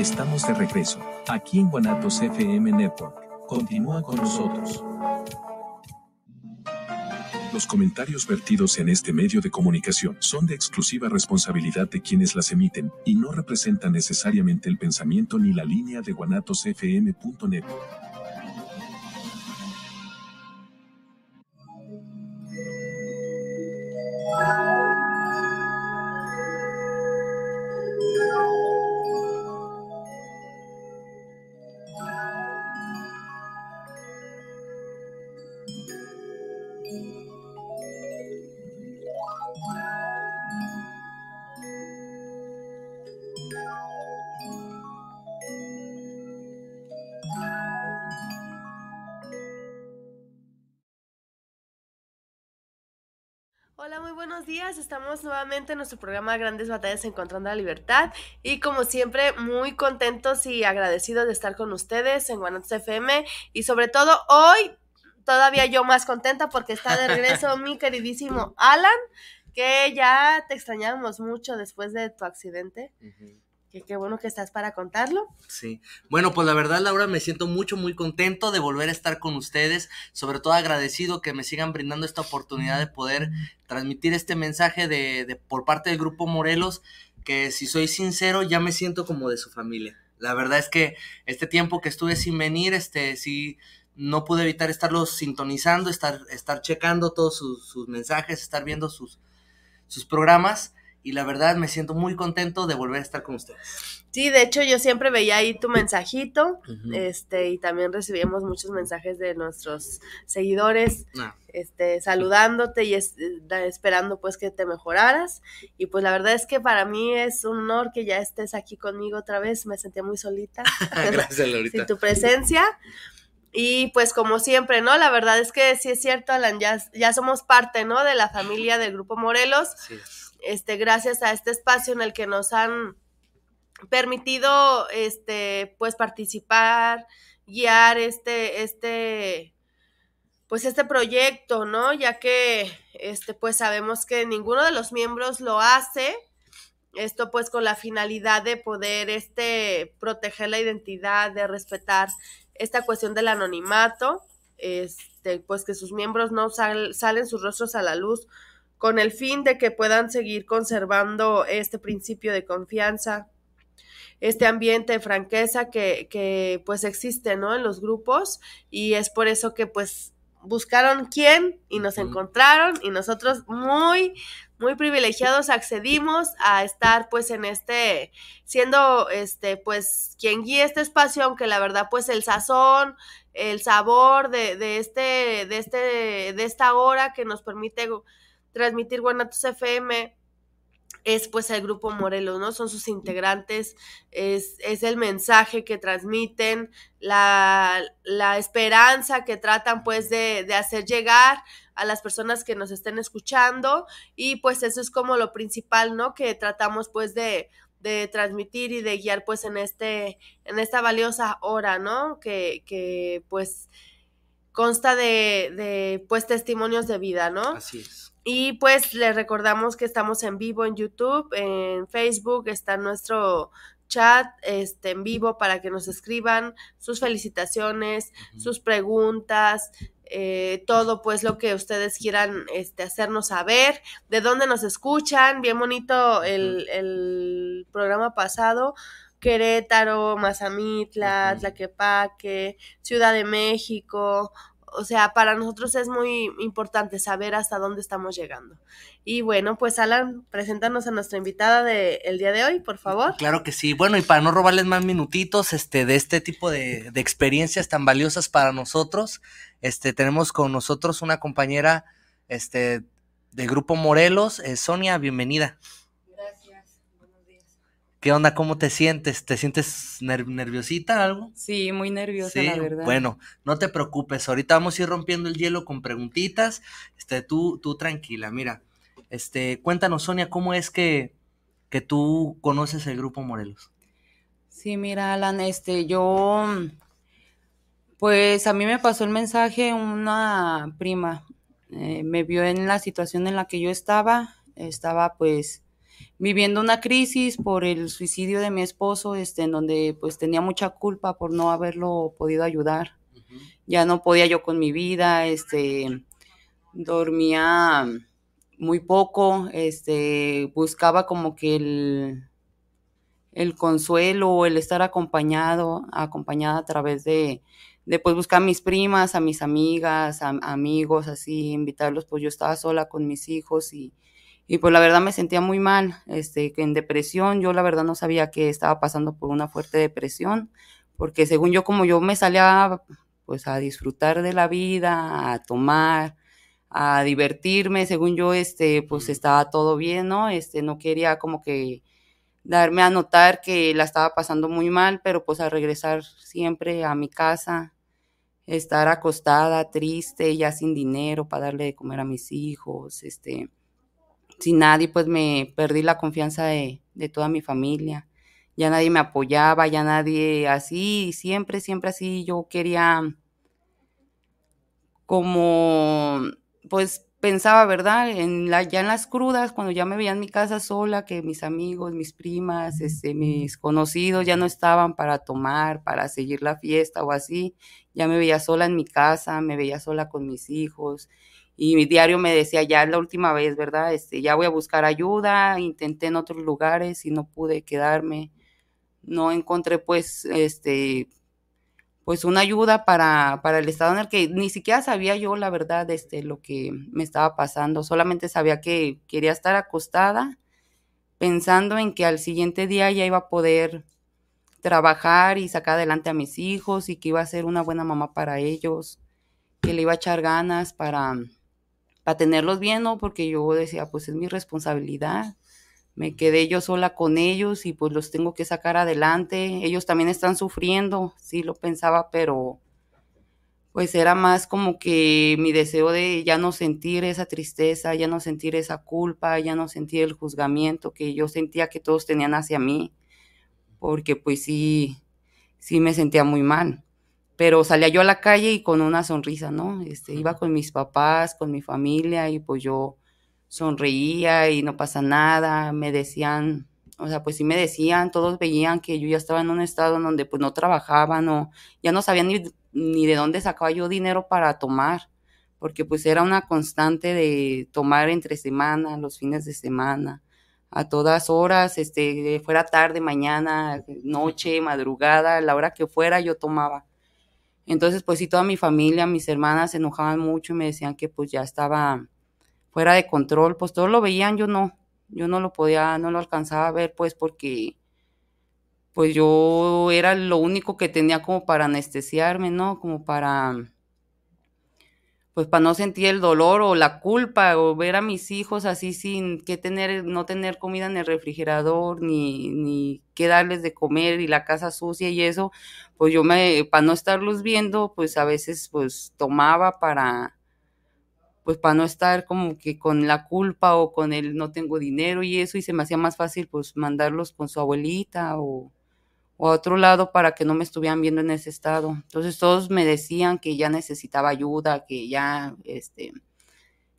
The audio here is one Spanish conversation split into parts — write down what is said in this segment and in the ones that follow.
Estamos de regreso, aquí en Guanatos FM Network. Continúa con nosotros. Los comentarios vertidos en este medio de comunicación son de exclusiva responsabilidad de quienes las emiten y no representan necesariamente el pensamiento ni la línea de guanatosfm.net. nuevamente en nuestro programa Grandes Batallas Encontrando la Libertad y como siempre muy contentos y agradecidos de estar con ustedes en Guanatos FM y sobre todo hoy todavía yo más contenta porque está de regreso mi queridísimo Alan que ya te extrañamos mucho después de tu accidente que qué bueno que estás para contarlo. Sí. Bueno, pues la verdad, Laura, me siento mucho, muy contento de volver a estar con ustedes, sobre todo agradecido que me sigan brindando esta oportunidad de poder transmitir este mensaje de, por parte del Grupo Morelos, que si soy sincero, ya me siento como de su familia. La verdad es que este tiempo que estuve sin venir, este, sí, no pude evitar estarlos sintonizando, estar, estar checando todos sus, mensajes, estar viendo sus, sus programas y la verdad me siento muy contento de volver a estar con ustedes. Sí, de hecho yo siempre veía ahí tu mensajito, este, y también recibíamos muchos mensajes de nuestros seguidores, ah. este, saludándote y esperando pues que te mejoraras. Y pues la verdad es que para mí es un honor que ya estés aquí conmigo otra vez, me sentía muy solita. Gracias, Lorita. Sin tu presencia. Y pues como siempre, ¿no? La verdad es que sí es cierto, Alan, ya, ya somos parte, ¿no? De la familia del Grupo Morelos. Sí este, gracias a este espacio en el que nos han permitido este, pues participar, guiar este, este, pues este proyecto, ¿no? Ya que este, pues sabemos que ninguno de los miembros lo hace. Esto pues con la finalidad de poder este, proteger la identidad, de respetar esta cuestión del anonimato, este, pues que sus miembros no salen sus rostros a la luz con el fin de que puedan seguir conservando este principio de confianza, este ambiente de franqueza que, que pues existe, ¿no? En los grupos y es por eso que pues buscaron quién y nos encontraron y nosotros muy, muy privilegiados accedimos a estar pues en este, siendo este pues quien guía este espacio, aunque la verdad pues el sazón, el sabor de, de este, de este, de esta hora que nos permite transmitir Guanatos FM es pues el grupo Morelos, ¿no? Son sus integrantes, es, es el mensaje que transmiten, la, la esperanza que tratan pues de, de, hacer llegar a las personas que nos estén escuchando y pues eso es como lo principal, ¿no? Que tratamos pues de, de transmitir y de guiar pues en, este, en esta valiosa hora, ¿no? Que, que pues consta de, de pues testimonios de vida, ¿no? Así es. Y pues les recordamos que estamos en vivo en YouTube, en Facebook, está nuestro chat este, en vivo para que nos escriban sus felicitaciones, sus preguntas, eh, todo pues lo que ustedes quieran este, hacernos saber, de dónde nos escuchan, bien bonito el, programa pasado, Querétaro, Mazamitla, Tlaquepaque, Ciudad de México, o sea, para nosotros es muy importante saber hasta dónde estamos llegando. Y bueno, pues Alan, preséntanos a nuestra invitada del día de hoy, por favor. Claro que sí. Bueno, y para no robarles más minutitos este, de este tipo de, experiencias tan valiosas para nosotros, este, tenemos con nosotros una compañera este, de Grupo Morelos, eh, Sonia, bienvenida. ¿Qué onda? ¿Cómo te sientes? ¿Te sientes nerviosita algo? Sí, muy nerviosa, la verdad. Bueno, no te preocupes. Ahorita vamos a ir rompiendo el hielo con preguntitas. Este, tú, tú tranquila, mira. Este, cuéntanos, Sonia, ¿cómo es que, que tú conoces el grupo Morelos? Sí, mira, Alan, este, yo, pues a mí me pasó el mensaje una prima. Eh, me vio en la situación en la que yo estaba. Estaba, pues, viviendo una crisis por el suicidio de mi esposo, este, en donde pues tenía mucha culpa por no haberlo podido ayudar. Ya no podía yo con mi vida, este, dormía muy poco, este, buscaba como que el, el consuelo, el estar acompañado, acompañada a través de, pues, buscar a mis primas, a mis amigas, a, amigos, así, invitarlos, pues yo estaba sola con mis hijos y, y pues la verdad me sentía muy mal, este, en depresión, yo la verdad no sabía que estaba pasando por una fuerte depresión, porque según yo, como yo me salía pues a disfrutar de la vida, a tomar, a divertirme, según yo, este, pues estaba todo bien, ¿no? Este, no quería como que darme a notar que la estaba pasando muy mal, pero pues a regresar siempre a mi casa, estar acostada, triste, ya sin dinero para darle de comer a mis hijos, este, sin nadie, pues me perdí la confianza de, toda mi familia. Ya nadie me apoyaba, ya nadie así, siempre, siempre así yo quería como, pues pensaba, ¿verdad? En ya en las crudas, cuando ya me veía en mi casa sola, que mis amigos, mis primas, este, mis conocidos ya no estaban para tomar, para seguir la fiesta o así, ya me veía sola en mi casa, me veía sola con mis hijos, y mi diario me decía, ya la última vez, ¿verdad? Este, ya voy a buscar ayuda, intenté en otros lugares y no pude quedarme, no encontré pues, este, pues una ayuda para, para el estado en el que ni siquiera sabía yo la verdad, este, lo que me estaba pasando, solamente sabía que quería estar acostada pensando en que al siguiente día ya iba a poder trabajar y sacar adelante a mis hijos y que iba a ser una buena mamá para ellos, que le iba a echar ganas para, tenerlos bien, Porque yo decía, pues es mi responsabilidad. Me quedé yo sola con ellos y pues los tengo que sacar adelante. Ellos también están sufriendo, sí lo pensaba, pero pues era más como que mi deseo de ya no sentir esa tristeza, ya no sentir esa culpa, ya no sentir el juzgamiento que yo sentía que todos tenían hacia mí, porque pues sí, sí me sentía muy mal pero salía yo a la calle y con una sonrisa, ¿no? Este, iba con mis papás, con mi familia y pues yo sonreía y no pasa nada, me decían, o sea, pues sí me decían, todos veían que yo ya estaba en un estado en donde pues no trabajaba, no, ya no sabía ni, de dónde sacaba yo dinero para tomar, porque pues era una constante de tomar entre semana, los fines de semana, a todas horas, este, fuera tarde, mañana, noche, madrugada, la hora que fuera yo tomaba entonces, pues sí, toda mi familia, mis hermanas se enojaban mucho y me decían que pues ya estaba fuera de control, pues todos lo veían, yo no, yo no lo podía, no lo alcanzaba a ver, pues porque pues yo era lo único que tenía como para anestesiarme, ¿no? Como para pues para no sentir el dolor o la culpa o ver a mis hijos así sin que tener, no tener comida en el refrigerador ni, ni qué darles de comer y la casa sucia y eso, pues yo me, para no estarlos viendo, pues a veces pues tomaba para, pues para no estar como que con la culpa o con el no tengo dinero y eso y se me hacía más fácil pues mandarlos con su abuelita o o a otro lado para que no me estuvieran viendo en ese estado. Entonces todos me decían que ya necesitaba ayuda, que ya, este,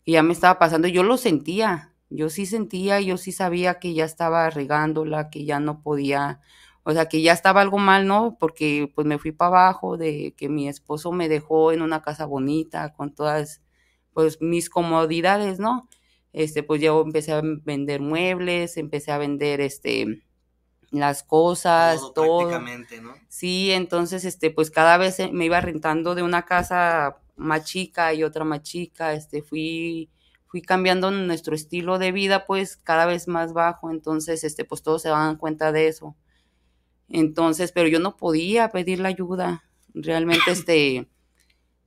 ya me estaba pasando. Yo lo sentía, yo sí sentía, yo sí sabía que ya estaba regándola, que ya no podía, o sea, que ya estaba algo mal, ¿no? Porque pues me fui para abajo de que mi esposo me dejó en una casa bonita con todas, pues mis comodidades, ¿no? Este, pues yo empecé a vender muebles, empecé a vender, este, las cosas, todo. ¿no? Sí, entonces, este, pues cada vez me iba rentando de una casa más chica y otra más chica, este, fui, fui cambiando nuestro estilo de vida, pues cada vez más bajo, entonces, este, pues todos se dan cuenta de eso. Entonces, pero yo no podía pedir la ayuda, realmente, este,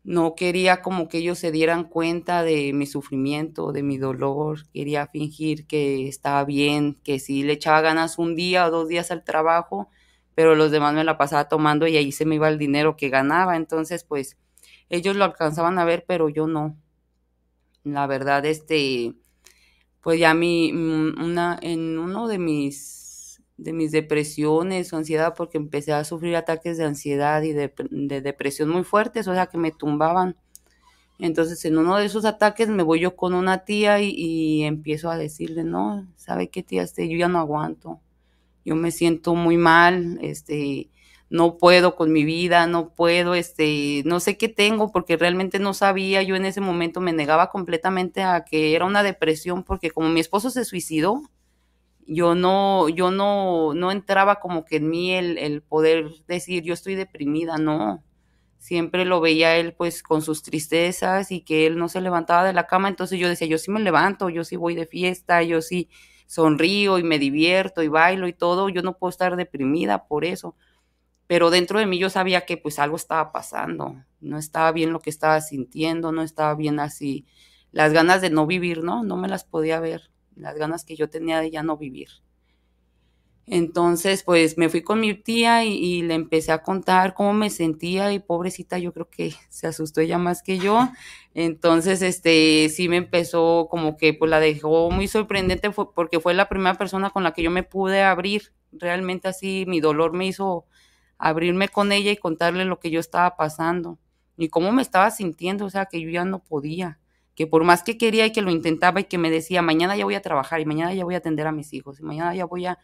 no quería como que ellos se dieran cuenta de mi sufrimiento, de mi dolor. Quería fingir que estaba bien, que sí le echaba ganas un día o dos días al trabajo, pero los demás me la pasaba tomando y ahí se me iba el dinero que ganaba. Entonces, pues ellos lo alcanzaban a ver, pero yo no. La verdad, este, pues ya mi, mm, una, en uno de mis de mis depresiones o ansiedad porque empecé a sufrir ataques de ansiedad y de, depresión muy fuertes, o sea, que me tumbaban. Entonces, en uno de esos ataques me voy yo con una tía y, y empiezo a decirle, no, ¿sabe qué tía? Este, yo ya no aguanto, yo me siento muy mal, este, no puedo con mi vida, no puedo, este, no sé qué tengo porque realmente no sabía, yo en ese momento me negaba completamente a que era una depresión porque como mi esposo se suicidó, yo no, yo no, no entraba como que en mí el, el, poder decir yo estoy deprimida, no. Siempre lo veía él pues con sus tristezas y que él no se levantaba de la cama, entonces yo decía, yo sí me levanto, yo sí voy de fiesta, yo sí sonrío y me divierto y bailo y todo, yo no puedo estar deprimida por eso. Pero dentro de mí yo sabía que pues algo estaba pasando, no estaba bien lo que estaba sintiendo, no estaba bien así. Las ganas de no vivir, ¿no? No me las podía ver las ganas que yo tenía de ya no vivir. Entonces, pues me fui con mi tía y, le empecé a contar cómo me sentía y pobrecita, yo creo que se asustó ella más que yo. Entonces, este, sí me empezó como que, pues la dejó muy sorprendente porque fue la primera persona con la que yo me pude abrir. Realmente así mi dolor me hizo abrirme con ella y contarle lo que yo estaba pasando y cómo me estaba sintiendo, o sea, que yo ya no podía que por más que quería y que lo intentaba y que me decía, mañana ya voy a trabajar y mañana ya voy a atender a mis hijos y mañana ya voy a,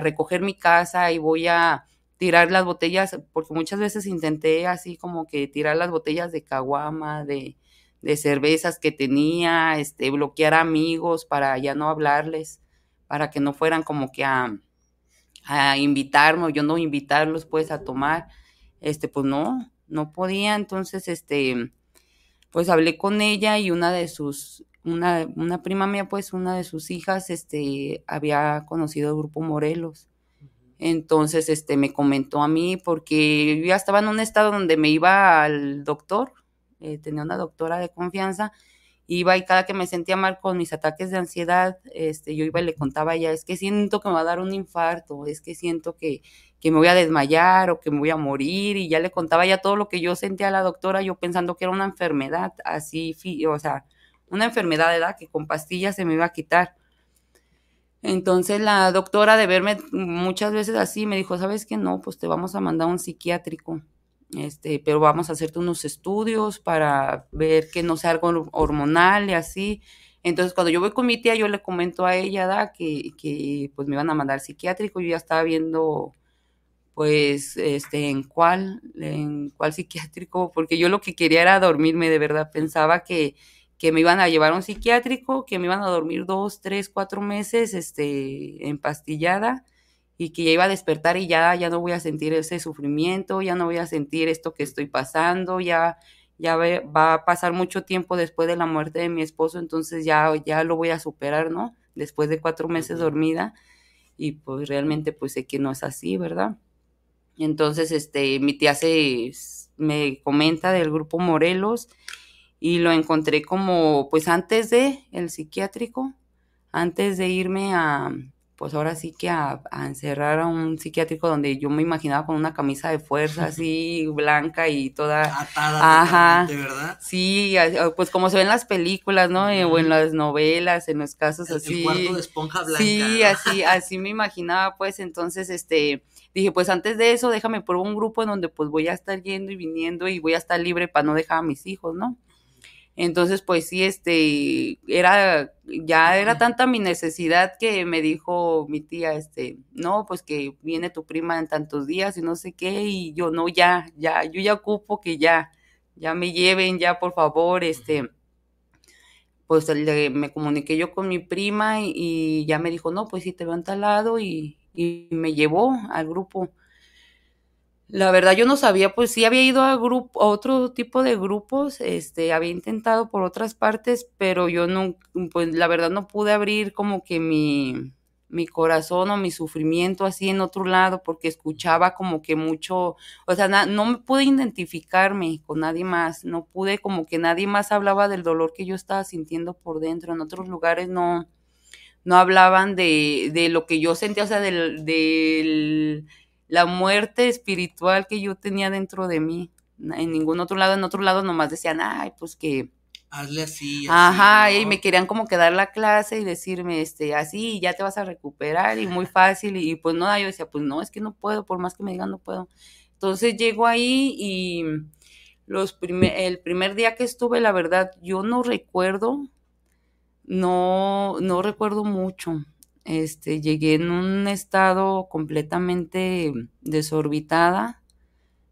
recoger mi casa y voy a tirar las botellas, porque muchas veces intenté así como que tirar las botellas de caguama, de, cervezas que tenía, este, bloquear amigos para ya no hablarles, para que no fueran como que a, a invitarme o yo no invitarlos pues a tomar, este, pues no, no podía, entonces, este, pues hablé con ella y una de sus, una, una prima mía, pues una de sus hijas, este, había conocido el grupo Morelos. Entonces, este, me comentó a mí porque ya estaba en un estado donde me iba al doctor, eh, tenía una doctora de confianza iba y cada que me sentía mal con mis ataques de ansiedad, este, yo iba y le contaba ya ella, es que siento que me va a dar un infarto, es que siento que, que me voy a desmayar o que me voy a morir, y ya le contaba ya todo lo que yo sentía a la doctora, yo pensando que era una enfermedad, así, o sea, una enfermedad, de edad Que con pastillas se me iba a quitar. Entonces la doctora de verme muchas veces así me dijo, ¿sabes qué? No, pues te vamos a mandar a un psiquiátrico este, pero vamos a hacerte unos estudios para ver que no sea algo hormonal y así. Entonces, cuando yo voy con mi tía, yo le comento a ella, que, que pues me iban a mandar psiquiátrico, yo ya estaba viendo, pues, este, en cuál, en cuál psiquiátrico, porque yo lo que quería era dormirme, de verdad, pensaba que, que me iban a llevar a un psiquiátrico, que me iban a dormir dos, tres, cuatro meses, este, empastillada, y que ya iba a despertar y ya, ya no voy a sentir ese sufrimiento, ya no voy a sentir esto que estoy pasando, ya, ya va a pasar mucho tiempo después de la muerte de mi esposo, entonces ya, ya lo voy a superar, ¿no? Después de cuatro meses dormida y pues realmente pues sé que no es así, ¿verdad? Entonces, este, mi tía se, me comenta del grupo Morelos y lo encontré como, pues antes de el psiquiátrico, antes de irme a, pues ahora sí que a, encerrar a un psiquiátrico donde yo me imaginaba con una camisa de fuerza así blanca y toda atada, ajá, ¿verdad? Sí, pues como se ven en las películas, ¿no? Eh, o en las novelas, en los casos así. El cuarto de esponja blanca. Sí, así, así me imaginaba, pues entonces, este, dije, pues antes de eso, déjame por un grupo en donde pues voy a estar yendo y viniendo y voy a estar libre para no dejar a mis hijos, ¿no? Entonces, pues sí, este, era, ya era tanta mi necesidad que me dijo mi tía, este, no, pues que viene tu prima en tantos días y no sé qué, y yo, no, ya, ya, yo ya ocupo que ya, ya me lleven, ya, por favor, este, pues le, me comuniqué yo con mi prima y, ya me dijo, no, pues sí, te van en lado y, y me llevó al grupo la verdad yo no sabía, pues sí había ido a, grupo, otro tipo de grupos, este, había intentado por otras partes, pero yo no, pues la verdad no pude abrir como que mi, corazón o mi sufrimiento así en otro lado, porque escuchaba como que mucho, o sea, no me pude identificarme con nadie más, no pude como que nadie más hablaba del dolor que yo estaba sintiendo por dentro, en otros lugares no, no hablaban de, de lo que yo sentía, o sea, del la muerte espiritual que yo tenía dentro de mí. En ningún otro lado, en otro lado nomás decían, ay, pues que... Hazle así. así Ajá, y me querían como quedar la clase y decirme, este, así, ya te vas a recuperar y muy fácil. Y, pues no, yo decía, pues no, es que no puedo, por más que me digan, no puedo. Entonces llego ahí y los el primer día que estuve, la verdad, yo no recuerdo, no, no recuerdo mucho este, llegué en un estado completamente desorbitada.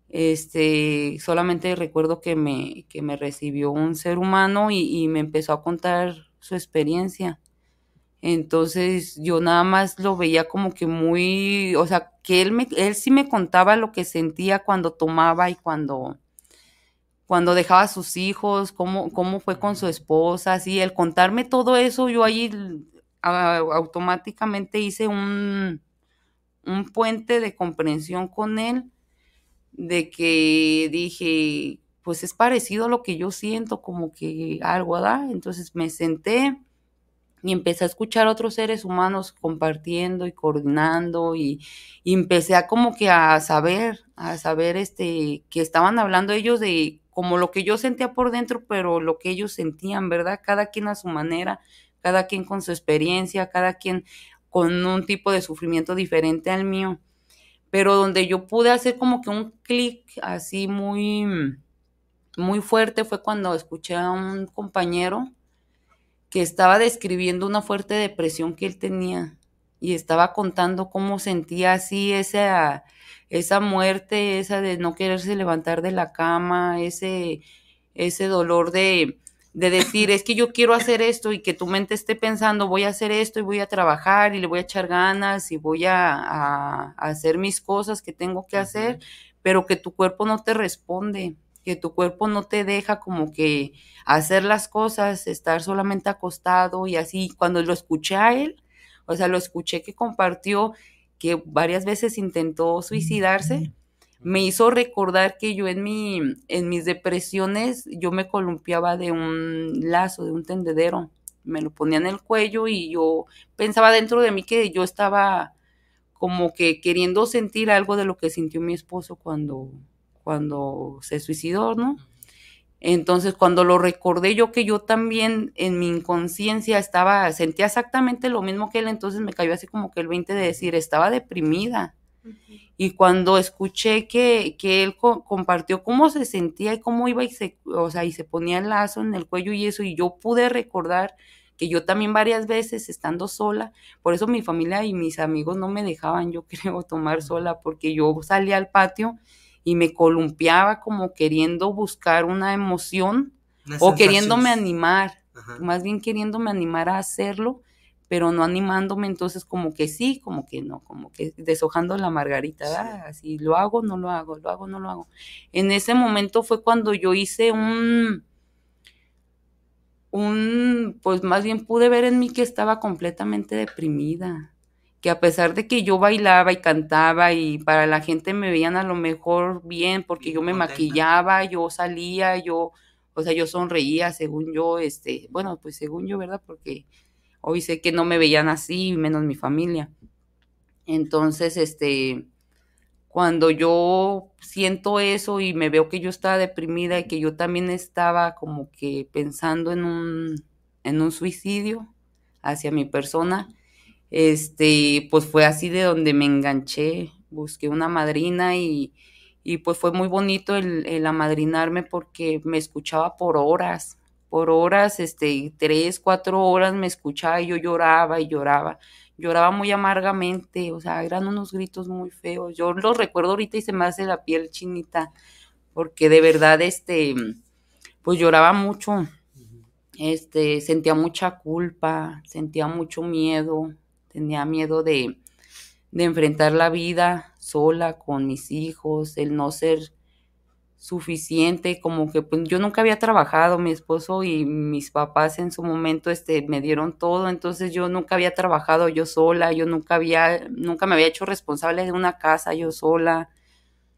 Este, solamente recuerdo que me, que me recibió un ser humano y, me empezó a contar su experiencia. Entonces yo nada más lo veía como que muy, o sea, que él, me, él sí me contaba lo que sentía cuando tomaba y cuando, cuando dejaba a sus hijos, cómo, cómo fue con su esposa, así, el contarme todo eso, yo ahí, automáticamente hice un, un puente de comprensión con él, de que dije, pues es parecido a lo que yo siento, como que algo da. Entonces me senté y empecé a escuchar a otros seres humanos compartiendo y coordinando y, y, empecé a como que a saber, a saber este, que estaban hablando ellos de como lo que yo sentía por dentro, pero lo que ellos sentían, ¿verdad? Cada quien a su manera cada quien con su experiencia, cada quien con un tipo de sufrimiento diferente al mío, pero donde yo pude hacer como que un clic así muy, muy fuerte fue cuando escuché a un compañero que estaba describiendo una fuerte depresión que él tenía y estaba contando cómo sentía así esa, esa muerte, esa de no quererse levantar de la cama, ese, ese dolor de, de decir, es que yo quiero hacer esto y que tu mente esté pensando, voy a hacer esto y voy a trabajar y le voy a echar ganas y voy a, hacer mis cosas que tengo que hacer, pero que tu cuerpo no te responde, que tu cuerpo no te deja como que hacer las cosas, estar solamente acostado y así. Cuando lo escuché a él, o sea, lo escuché que compartió que varias veces intentó suicidarse me hizo recordar que yo en, mi, en mis depresiones yo me columpiaba de un lazo, de un tendedero, me lo ponía en el cuello y yo pensaba dentro de mí que yo estaba como que queriendo sentir algo de lo que sintió mi esposo cuando, cuando se suicidó, ¿no? Entonces, cuando lo recordé yo que yo también en mi inconsciencia estaba, sentía exactamente lo mismo que él, entonces me cayó así como que el 20 de decir, estaba deprimida. Y cuando escuché que, que él compartió cómo se sentía y cómo iba y se, o sea, y se ponía el lazo en el cuello y eso, y yo pude recordar que yo también varias veces estando sola, por eso mi familia y mis amigos no me dejaban, yo creo, tomar sola, porque yo salía al patio y me columpiaba como queriendo buscar una emoción o queriéndome animar, más bien queriéndome animar a hacerlo pero no animándome, entonces como que sí, como que no, como que deshojando la margarita, ah, así lo hago, no lo hago, lo hago, no lo hago. En ese momento fue cuando yo hice un, un, pues más bien pude ver en mí que estaba completamente deprimida, que a pesar de que yo bailaba y cantaba y para la gente me veían a lo mejor bien, porque yo me maquillaba, yo salía, yo, o sea, yo sonreía, según yo, este, bueno, pues según yo, ¿verdad? Porque Hoy sé que no me veían así, menos mi familia. Entonces, este, cuando yo siento eso y me veo que yo estaba deprimida y que yo también estaba como que pensando en un, en un suicidio hacia mi persona, este, pues fue así de donde me enganché, busqué una madrina y, pues fue muy bonito el, el, amadrinarme porque me escuchaba por horas, por horas, este, tres, cuatro horas me escuchaba y yo lloraba y lloraba, lloraba muy amargamente, o sea, eran unos gritos muy feos. Yo los recuerdo ahorita y se me hace la piel chinita, porque de verdad, este, pues lloraba mucho, este, sentía mucha culpa, sentía mucho miedo, tenía miedo de, de enfrentar la vida sola con mis hijos, el no ser suficiente, como que pues, yo nunca había trabajado, mi esposo y mis papás en su momento este, me dieron todo, entonces yo nunca había trabajado yo sola, yo nunca había, nunca me había hecho responsable de una casa yo sola,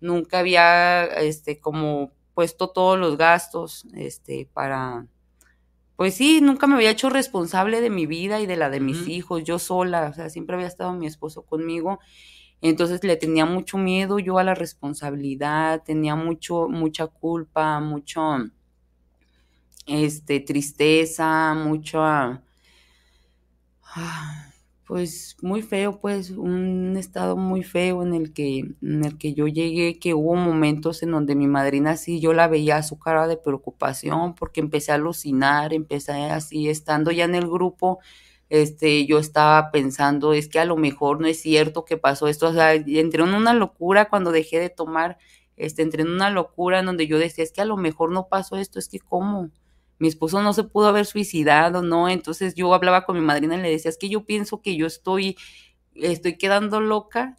nunca había este, como puesto todos los gastos este, para, pues sí, nunca me había hecho responsable de mi vida y de la de mis hijos, yo sola, o sea, siempre había estado mi esposo conmigo entonces le tenía mucho miedo yo a la responsabilidad, tenía mucho, mucha culpa, mucho, este, tristeza, mucho ah, pues muy feo, pues un estado muy feo en el que, en el que yo llegué, que hubo momentos en donde mi madrina sí, yo la veía a su cara de preocupación porque empecé a alucinar, empecé así, estando ya en el grupo, este, yo estaba pensando, es que a lo mejor no es cierto que pasó esto, o sea, entré en una locura cuando dejé de tomar, este, entré en una locura en donde yo decía, es que a lo mejor no pasó esto, es que cómo, mi esposo no se pudo haber suicidado, ¿no? Entonces yo hablaba con mi madrina y le decía, es que yo pienso que yo estoy, estoy quedando loca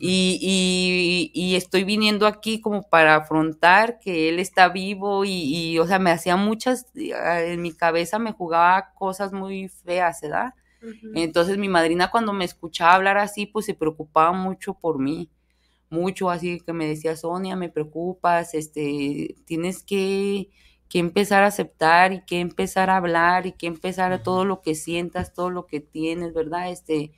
y, estoy viniendo aquí como para afrontar que él está vivo y, o sea, me hacía muchas, eh, ah, en mi cabeza me jugaba cosas muy feas, ¿verdad? Entonces mi madrina cuando me escuchaba hablar así, pues se preocupaba mucho por mí, mucho así que me decía, Sonia, me preocupas, este, tienes que, que empezar a aceptar y que empezar a hablar y que empezar a todo lo que sientas, todo lo que tienes, ¿verdad? Este,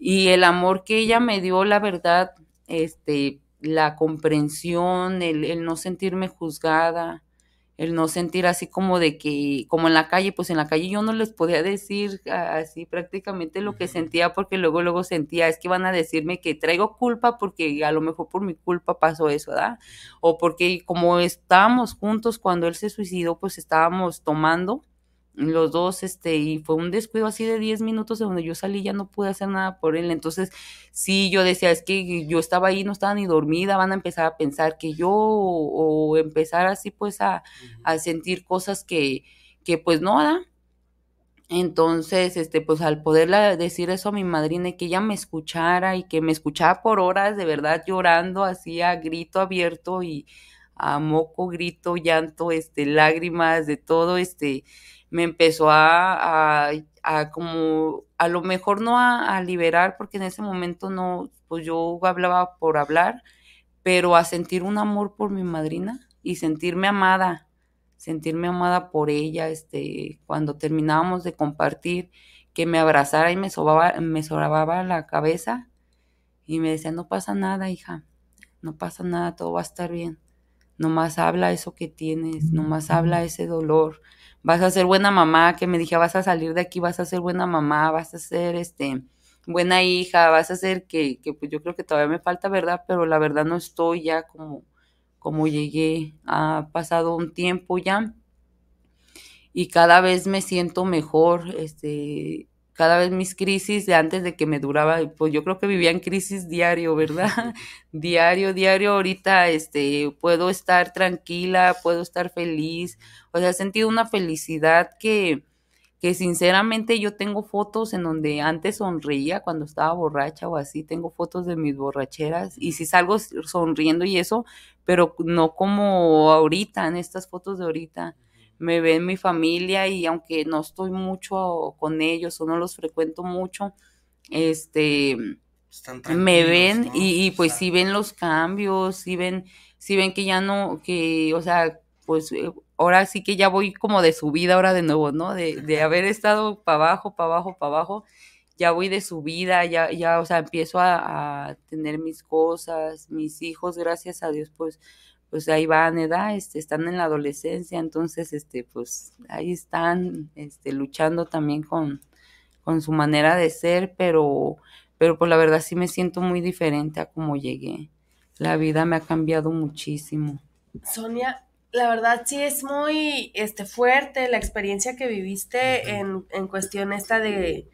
y el amor que ella me dio, la verdad, este, la comprensión, el, el no sentirme juzgada, el no sentir así como de que, como en la calle, pues en la calle yo no les podía decir así prácticamente lo que sentía, porque luego, luego sentía, es que van a decirme que traigo culpa porque a lo mejor por mi culpa pasó eso, ¿verdad? O porque como estábamos juntos cuando él se suicidó, pues estábamos tomando, los dos, este, y fue un descuido así de 10 minutos de donde yo salí, ya no pude hacer nada por él. Entonces, sí, yo decía, es que yo estaba ahí, no estaba ni dormida, van a empezar a pensar que yo, o, empezar así pues a, a, sentir cosas que, que pues no, da. Entonces, este, pues al poderle decir eso a mi madrina y que ella me escuchara y que me escuchaba por horas, de verdad llorando así a grito abierto y a moco, grito, llanto, este, lágrimas, de todo, este, me empezó a, a, como, a lo mejor no a, liberar, porque en ese momento no, pues yo hablaba por hablar, pero a sentir un amor por mi madrina y sentirme amada, sentirme amada por ella, este, cuando terminábamos de compartir, que me abrazara y me sobaba, me sobaba la cabeza y me decía, no pasa nada, hija, no pasa nada, todo va a estar bien. Nomás habla eso que tienes, nomás habla ese dolor, vas a ser buena mamá, que me dije, vas a salir de aquí, vas a ser buena mamá, vas a ser este, buena hija, vas a ser que, pues yo creo que todavía me falta, ¿verdad? Pero la verdad no estoy ya como, como llegué, ha pasado un tiempo ya y cada vez me siento mejor, este, cada vez mis crisis de antes de que me duraba, pues yo creo que vivía en crisis diario, ¿verdad? diario, diario, ahorita este, puedo estar tranquila, puedo estar feliz, o sea, he sentido una felicidad que, que sinceramente yo tengo fotos en donde antes sonreía cuando estaba borracha o así, tengo fotos de mis borracheras y si salgo sonriendo y eso, pero no como ahorita, en estas fotos de ahorita me ven mi familia y aunque no estoy mucho con ellos o no los frecuento mucho, este, me ven y, pues sí ven los cambios, sí ven, sí ven que ya no, que, o sea, pues eh, ahora sí que ya voy como de subida ahora de nuevo, ¿no? De, de haber estado para abajo, para abajo, para abajo, ya voy de subida, ya, ya, o sea, empiezo a tener mis cosas, mis hijos, gracias a Dios, pues pues ahí van, edad, este, están en la adolescencia, entonces, este, pues ahí están, este, luchando también con, su manera de ser, pero, pero pues la verdad sí me siento muy diferente a como llegué. La vida me ha cambiado muchísimo. Sonia, la verdad sí es muy este, fuerte la experiencia que viviste en, en cuestión esta de,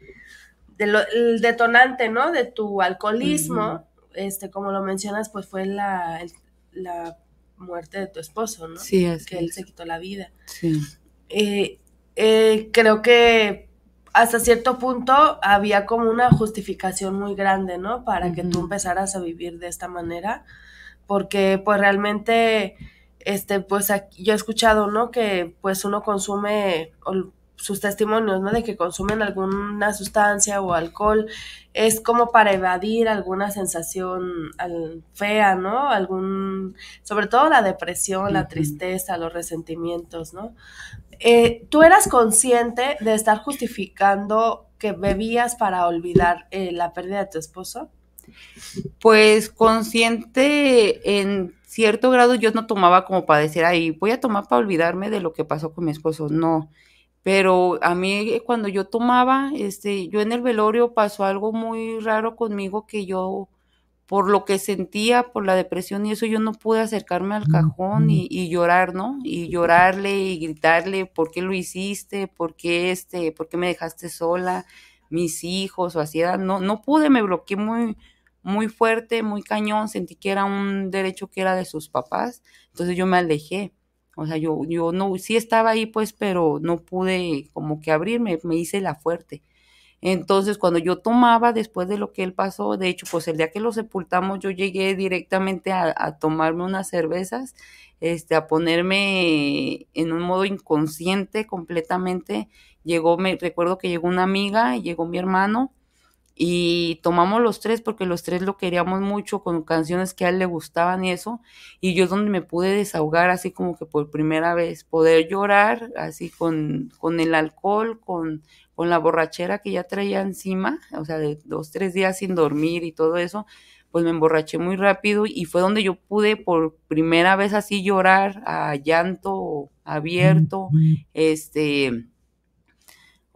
el detonante, ¿no? De tu alcoholismo, este, como lo mencionas, pues fue la, la muerte de tu esposo, ¿no? Sí, Que él se quitó la vida. Sí. Eh, eh, creo que hasta cierto punto había como una justificación muy grande, ¿no? Para que tú empezaras a vivir de esta manera, porque pues realmente, este, pues yo he escuchado, ¿no? Que pues uno consume sus testimonios, ¿no? De que consumen alguna sustancia o alcohol, es como para evadir alguna sensación fea, ¿no? Algún, sobre todo la depresión, la tristeza, los resentimientos, ¿no? Eh, ¿Tú eras consciente de estar justificando que bebías para olvidar eh, la pérdida de tu esposo? Pues consciente en cierto grado yo no tomaba como para decir, ahí voy a tomar para olvidarme de lo que pasó con mi esposo, no pero a mí eh, cuando yo tomaba, este, yo en el velorio pasó algo muy raro conmigo que yo, por lo que sentía, por la depresión y eso, yo no pude acercarme al cajón y, llorar, ¿no? Y llorarle y gritarle, ¿por qué lo hiciste? ¿Por qué este? ¿Por qué me dejaste sola? Mis hijos o así, no, no pude, me bloqueé muy, muy fuerte, muy cañón, sentí que era un derecho que era de sus papás, entonces yo me alejé. O sea, yo, yo no, sí estaba ahí, pues, pero no pude como que abrirme, me hice la fuerte. Entonces, cuando yo tomaba después de lo que él pasó, de hecho, pues el día que lo sepultamos, yo llegué directamente a, tomarme unas cervezas, este, a ponerme en un modo inconsciente completamente. Llegó, me recuerdo que llegó una amiga, llegó mi hermano, y tomamos los tres porque los tres lo queríamos mucho con canciones que a él le gustaban y eso, y yo es donde me pude desahogar así como que por primera vez, poder llorar así con, con el alcohol, con, con la borrachera que ya traía encima, o sea, de dos, tres días sin dormir y todo eso, pues me emborraché muy rápido y fue donde yo pude por primera vez así llorar a llanto abierto, este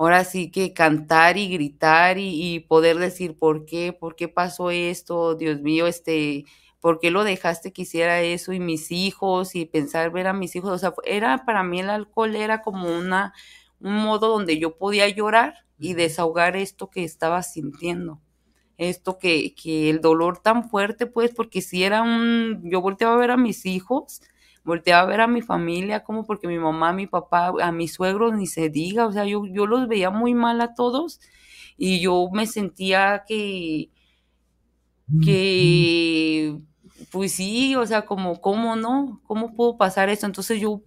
ahora sí que cantar y gritar y, poder decir por qué, por qué pasó esto, Dios mío, este, por qué lo dejaste que hiciera eso y mis hijos y pensar ver a mis hijos, o sea, era para mí el alcohol era como una un modo donde yo podía llorar y desahogar esto que estaba sintiendo esto que, que, el dolor tan fuerte, pues, porque si era un, yo volteaba a ver a mis hijos volteaba a ver a mi familia, como porque mi mamá, mi papá, a mis suegros ni se diga, o sea, yo, yo los veía muy mal a todos y yo me sentía que, que, pues sí, o sea, como, ¿cómo no? ¿Cómo pudo pasar eso Entonces yo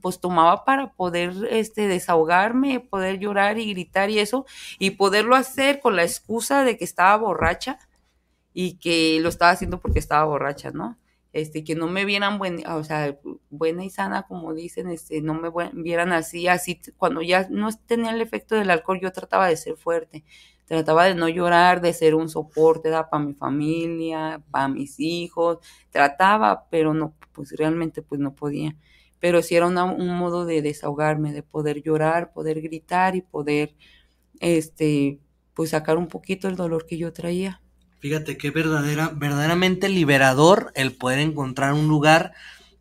pues tomaba para poder este, desahogarme, poder llorar y gritar y eso, y poderlo hacer con la excusa de que estaba borracha y que lo estaba haciendo porque estaba borracha, ¿no? este, que no me vieran buen, o sea, buena y sana, como dicen, este, no me vieran así, así, cuando ya no tenía el efecto del alcohol, yo trataba de ser fuerte, trataba de no llorar, de ser un soporte para mi familia, para mis hijos, trataba, pero no, pues realmente pues no podía. Pero sí era un modo de desahogarme, de poder llorar, poder gritar y poder, este, pues sacar un poquito el dolor que yo traía. Fíjate que verdadera, verdaderamente liberador el poder encontrar un lugar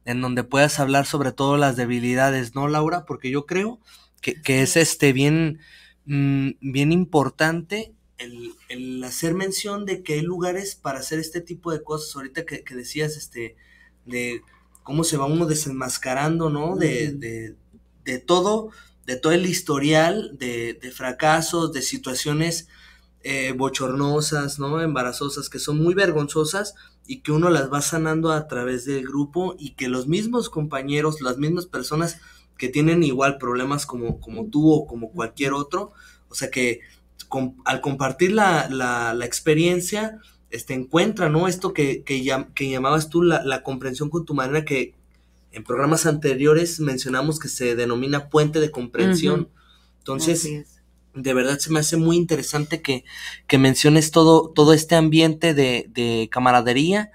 en donde puedas hablar sobre todas las debilidades, ¿no, Laura? Porque yo creo que, es este bien, mm, bien importante el, hacer mención de que hay lugares para hacer este tipo de cosas. Ahorita que, decías, este, de cómo se va uno desenmascarando, ¿no? De, de, de todo, de todo el historial de, de fracasos, de situaciones eh, bochornosas, ¿no? Embarazosas, que son muy vergonzosas y que uno las va sanando a través del grupo y que los mismos compañeros, las mismas personas que tienen igual problemas como, como tú o como cualquier otro, o sea que al compartir la, la, experiencia, este, encuentra, ¿no? Esto que, llamabas tú la, comprensión con tu manera que en programas anteriores mencionamos que se denomina puente de comprensión. Entonces, de verdad se me hace muy interesante que, que menciones todo, todo este ambiente de, camaradería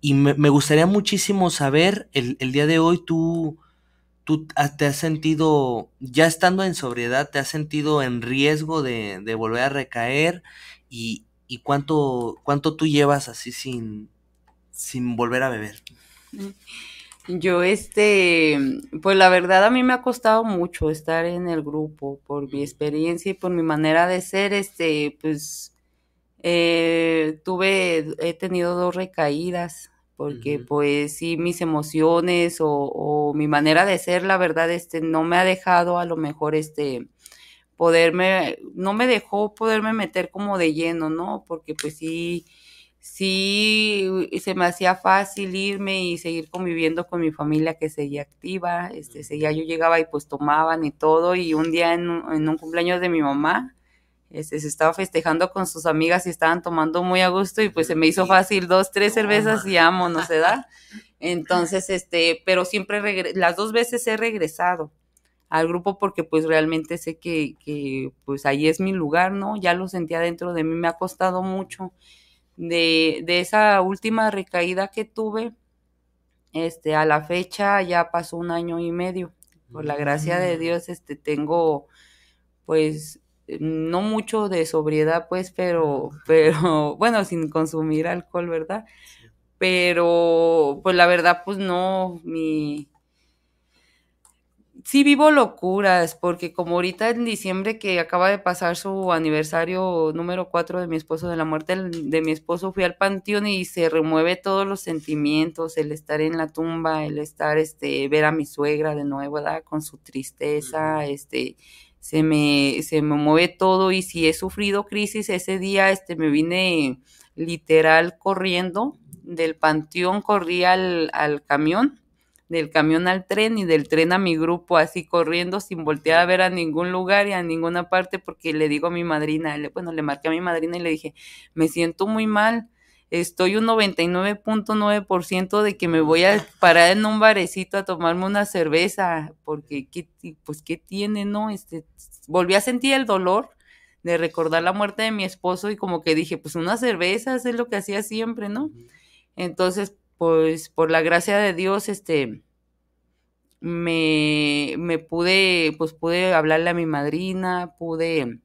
y me, gustaría muchísimo saber, el, día de hoy tú, tú te has sentido, ya estando en sobriedad, te has sentido en riesgo de, volver a recaer y, y, cuánto, cuánto tú llevas así sin, sin volver a beber. Mm. Yo, este, pues la verdad a mí me ha costado mucho estar en el grupo por mi experiencia y por mi manera de ser, este, pues eh, tuve, he tenido dos recaídas porque pues sí, mis emociones o, o, mi manera de ser, la verdad, este, no me ha dejado a lo mejor, este, poderme, no me dejó poderme meter como de lleno, ¿no? Porque pues sí, sí se me hacía fácil irme y seguir conviviendo con mi familia que seguía activa, este, seguía, yo llegaba y pues tomaban y todo, y un día en, un cumpleaños de mi mamá, este, se estaba festejando con sus amigas y estaban tomando muy a gusto y pues se me hizo fácil dos, tres cervezas y amo, no se da. Entonces, este, pero siempre las dos veces he regresado al grupo porque pues realmente sé que, que pues ahí es mi lugar, ¿no? Ya lo sentía dentro de mí, me ha costado mucho de, esa última recaída que tuve, este, a la fecha ya pasó un año y medio. Por la gracia de mm. Dios, este, tengo, pues, no mucho de sobriedad, pues, pero, pero, bueno, sin consumir alcohol, ¿verdad? Pero, pues, la verdad, pues, no, mi, sí vivo locuras, porque como ahorita en diciembre que acaba de pasar su aniversario número 4 de mi esposo, de la muerte de mi esposo, fui al panteón y se remueve todos los sentimientos, el estar en la tumba, el estar, este, ver a mi suegra de nuevo, ¿verdad? Con su tristeza, este, se me, se me mueve todo y si he sufrido crisis ese día, este, me vine literal corriendo del panteón, corrí al, al camión del camión al tren y del tren a mi grupo, así corriendo sin voltear a ver a ningún lugar y a ninguna parte, porque le digo a mi madrina, le, bueno, le marqué a mi madrina y le dije, me siento muy mal, estoy un 99.9% de que me voy a parar en un barecito a tomarme una cerveza, porque ¿qué, pues qué tiene, ¿no? Este, volví a sentir el dolor de recordar la muerte de mi esposo y como que dije, pues una cerveza, es lo que hacía siempre, ¿no? Entonces, pues por la gracia de Dios, este, me, me pude, pues pude hablarle a mi madrina, pude,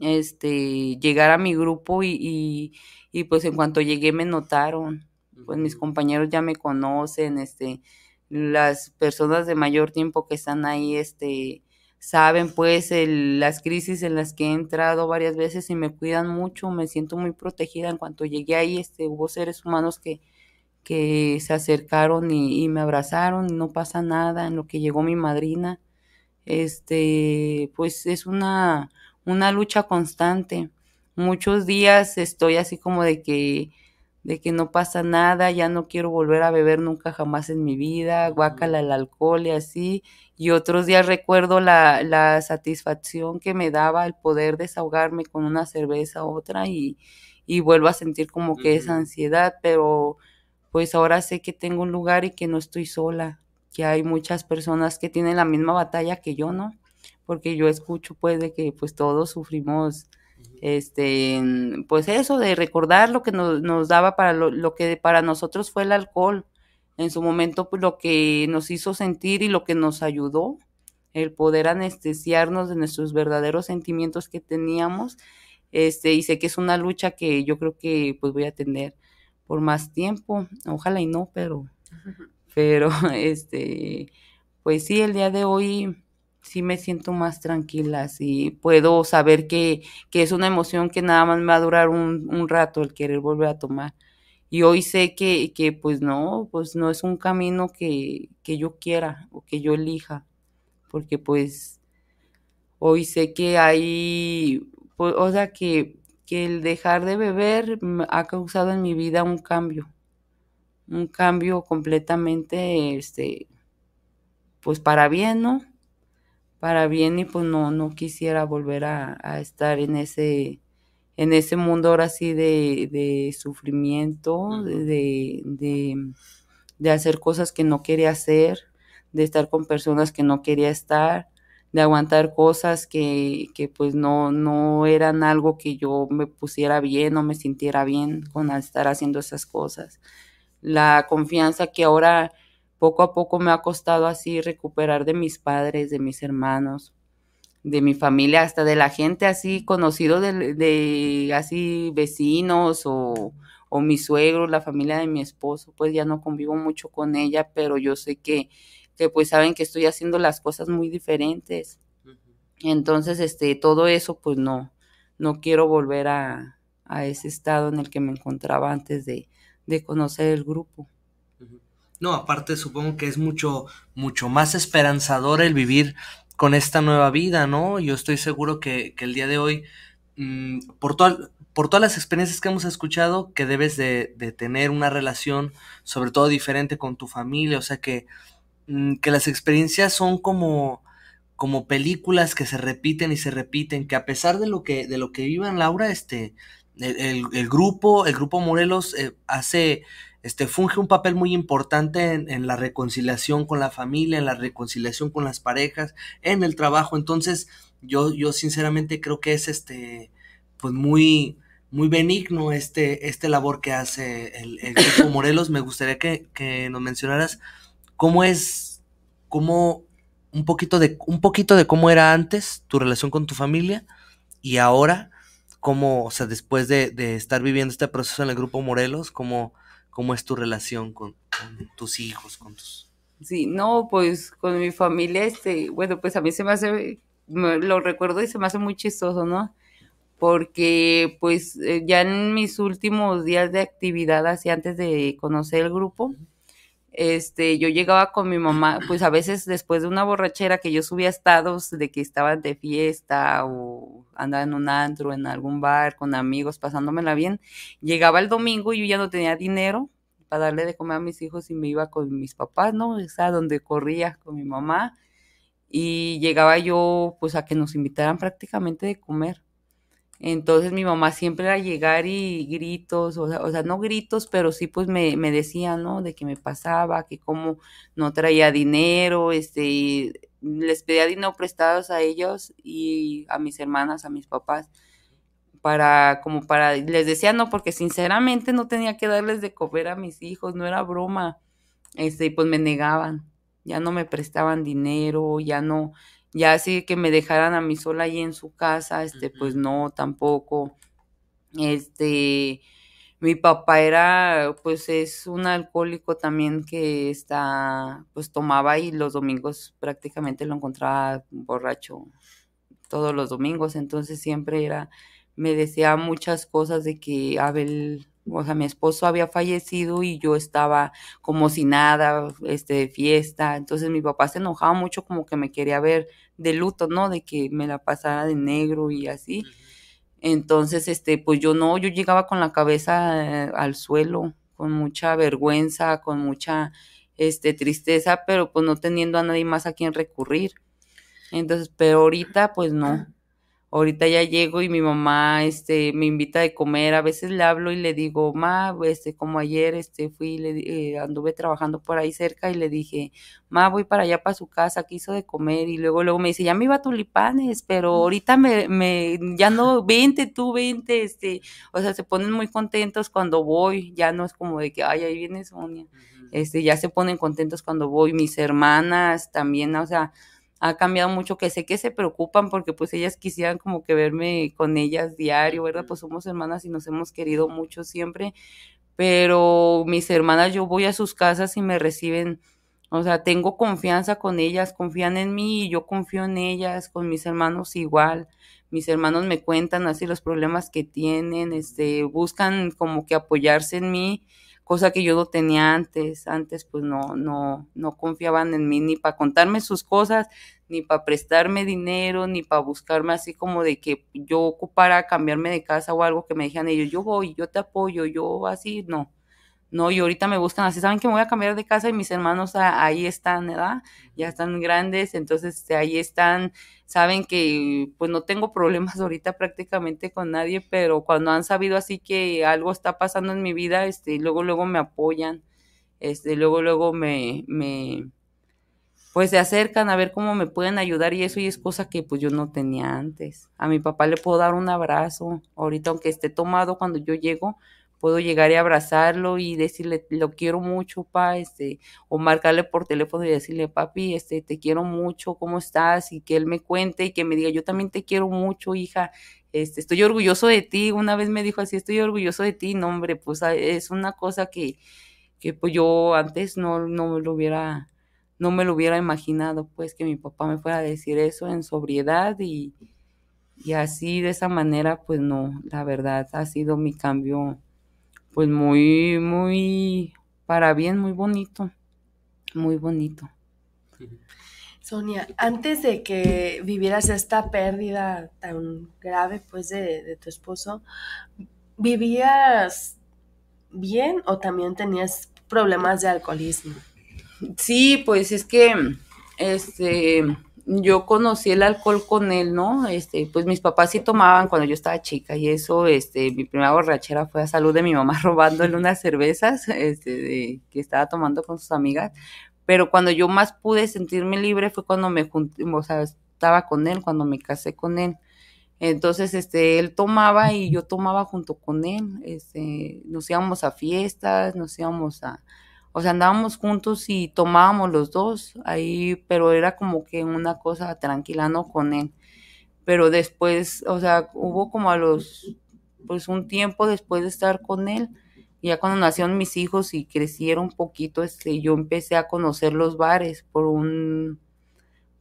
este, llegar a mi grupo y, y, pues en cuanto llegué me notaron, pues mis compañeros ya me conocen, este, las personas de mayor tiempo que están ahí, este, saben pues las crisis en las que he entrado varias veces y me cuidan mucho, me siento muy protegida. En cuanto llegué ahí, este, hubo seres humanos que, que se acercaron y, me abrazaron, no pasa nada, en lo que llegó mi madrina. Este, pues es una, una lucha constante. Muchos días estoy así como de que, de que no pasa nada, ya no quiero volver a beber nunca jamás en mi vida, guácala el alcohol y así. Y otros días recuerdo la, satisfacción que me daba el poder desahogarme con una cerveza u otra y, vuelvo a sentir como que esa ansiedad, pero pues ahora sé que tengo un lugar y que no estoy sola, que hay muchas personas que tienen la misma batalla que yo, ¿no? Porque yo escucho pues de que pues todos sufrimos este, pues eso, de recordar lo que nos, nos daba para lo, que para nosotros fue el alcohol. En su momento, pues lo que nos hizo sentir y lo que nos ayudó, el poder anestesiarnos de nuestros verdaderos sentimientos que teníamos. Este, y sé que es una lucha que yo creo que pues voy a tener por más tiempo, ojalá y no, pero, pero este, pues sí, el día de hoy sí me siento más tranquila, sí puedo saber que, que es una emoción que nada más me va a durar un, un rato el querer volver a tomar. Y hoy sé que, que, pues no, pues no es un camino que, que yo quiera o que yo elija, porque pues hoy sé que hay, pues, o sea, que que el dejar de beber ha causado en mi vida un cambio, un cambio completamente, este, pues para bien, ¿no? Para bien y pues no, no quisiera volver a, estar en ese, en ese mundo ahora sí de, sufrimiento, de, de, de hacer cosas que no quería hacer, de estar con personas que no quería estar de aguantar cosas que, que pues no, no eran algo que yo me pusiera bien o me sintiera bien con estar haciendo esas cosas. La confianza que ahora poco a poco me ha costado así recuperar de mis padres, de mis hermanos, de mi familia, hasta de la gente así conocida, de, así vecinos o, o mi suegro, la familia de mi esposo, pues ya no convivo mucho con ella, pero yo sé que que pues saben que estoy haciendo las cosas muy diferentes. Entonces, este, todo eso, pues no, no quiero volver a, ese estado en el que me encontraba antes de, de conocer el grupo. No, aparte supongo que es mucho, mucho más esperanzador el vivir con esta nueva vida, ¿no? Yo estoy seguro que, el día de hoy, mm, por, por todas las experiencias que hemos escuchado, que debes de tener una relación, sobre todo diferente con tu familia, o sea que Mm, que las experiencias son como, como películas que se repiten y se repiten, que a pesar de lo que, de lo que vivan Laura, este, el, grupo, el grupo Morelos eh, hace, este, funge un papel muy importante en, en, la reconciliación con la familia, en la reconciliación con las parejas, en el trabajo. Entonces, yo, yo sinceramente creo que es este, pues muy, muy benigno este, este labor que hace el, grupo Morelos. Me gustaría que, que nos mencionaras cómo es cómo un poquito de un poquito de cómo era antes tu relación con tu familia y ahora cómo, o sea, después de, estar viviendo este proceso en el grupo Morelos, cómo, cómo es tu relación con, tus hijos, con tus Sí, no, pues con mi familia este, bueno, pues a mí se me hace lo recuerdo y se me hace muy chistoso, ¿no? Porque pues eh, ya en mis últimos días de actividad, así antes de conocer el grupo, este, yo llegaba con mi mamá, pues a veces después de una borrachera que yo subía estados de que estaban de fiesta o andaba en un antro, en algún bar, con amigos, pasándomela bien, llegaba el domingo y yo ya no tenía dinero para darle de comer a mis hijos y me iba con mis papás, ¿no? O sea, donde corría con mi mamá y llegaba yo pues a que nos invitaran prácticamente de comer entonces mi mamá siempre era llegar y gritos, o sea, no gritos, pero sí pues me, decían, decía, ¿no? De que me pasaba, que como no traía dinero, este, y les pedía dinero prestados a ellos y a mis hermanas, a mis papás, para, como para, les decía, no, porque sinceramente no tenía que darles de comer a mis hijos, no era broma, este, y pues me negaban, ya no me prestaban dinero, ya no, ya así que me dejaran a mí sola ahí en su casa, este, pues no, tampoco. Este, mi papá era, pues es un alcohólico también que está, pues tomaba y los domingos prácticamente lo encontraba borracho todos los domingos, entonces siempre era, me decía muchas cosas de que Abel o sea, mi esposo había fallecido y yo estaba como si nada, este, de fiesta. Entonces mi papá se enojaba mucho como que me quería ver de luto, ¿no? De que me la pasara de negro y así. Entonces, este, pues yo no, yo llegaba con la cabeza eh, al suelo, con mucha vergüenza, con mucha, este, tristeza, pero pues no teniendo a nadie más a quien recurrir. Entonces, pero ahorita, pues no ahorita ya llego y mi mamá este me invita a comer a veces le hablo y le digo ma este como ayer este fui le eh, anduve trabajando por ahí cerca y le dije ma voy para allá para su casa quiso de comer y luego luego me dice ya me iba a tulipanes pero ahorita me, me ya no vente tú vente este o sea se ponen muy contentos cuando voy ya no es como de que ay ahí viene Sonia este ya se ponen contentos cuando voy mis hermanas también o sea ha cambiado mucho, que sé que se preocupan porque pues ellas quisieran como que verme con ellas diario, ¿verdad? Pues somos hermanas y nos hemos querido mucho siempre, pero mis hermanas yo voy a sus casas y me reciben, o sea, tengo confianza con ellas, confían en mí y yo confío en ellas, con mis hermanos igual. Mis hermanos me cuentan así los problemas que tienen, este, buscan como que apoyarse en mí cosa que yo no tenía antes. Antes pues no, no, no confiaban en mí ni para contarme sus cosas, ni para prestarme dinero, ni para buscarme así como de que yo ocupara cambiarme de casa o algo que me dijeran ellos, yo voy, yo te apoyo, yo así, no. No, y ahorita me buscan así, saben que me voy a cambiar de casa y mis hermanos ahí están, ¿verdad? Ya están grandes, entonces este, ahí están saben que pues no tengo problemas ahorita prácticamente con nadie, pero cuando han sabido así que algo está pasando en mi vida, este, luego, luego me apoyan, este, luego, luego me, me, pues se acercan a ver cómo me pueden ayudar y eso es cosa que pues yo no tenía antes. A mi papá le puedo dar un abrazo, ahorita aunque esté tomado cuando yo llego, puedo llegar y abrazarlo y decirle, lo quiero mucho, pa, este, o marcarle por teléfono y decirle, papi, este, te quiero mucho, ¿cómo estás? Y que él me cuente y que me diga, yo también te quiero mucho, hija, este, estoy orgulloso de ti. Una vez me dijo así, estoy orgulloso de ti, no, hombre, pues ah, es una cosa que, que pues yo antes no, no me lo hubiera, no me lo hubiera imaginado, pues, que mi papá me fuera a decir eso en sobriedad y, y así, de esa manera, pues no, la verdad, ha sido mi cambio pues muy, muy, para bien, muy bonito, muy bonito. Sonia, antes de que vivieras esta pérdida tan grave, pues, de, de tu esposo, ¿vivías bien o también tenías problemas de alcoholismo? Sí, pues es que, este, yo conocí el alcohol con él, ¿no? Este, pues mis papás sí tomaban cuando yo estaba chica y eso, este, mi primera borrachera fue a salud de mi mamá robándole unas cervezas, este, que estaba tomando con sus amigas, pero cuando yo más pude sentirme libre fue cuando me junté, o sea, estaba con él, cuando me casé con él. Entonces, este, él tomaba y yo tomaba junto con él, este, nos íbamos a fiestas, nos íbamos a, o sea, andábamos juntos y tomábamos los dos ahí, pero era como que una cosa tranquila, no con él. Pero después, o sea, hubo como a los, pues un tiempo después de estar con él, ya cuando nacieron mis hijos y crecieron un poquito, este, yo empecé a conocer los bares por un,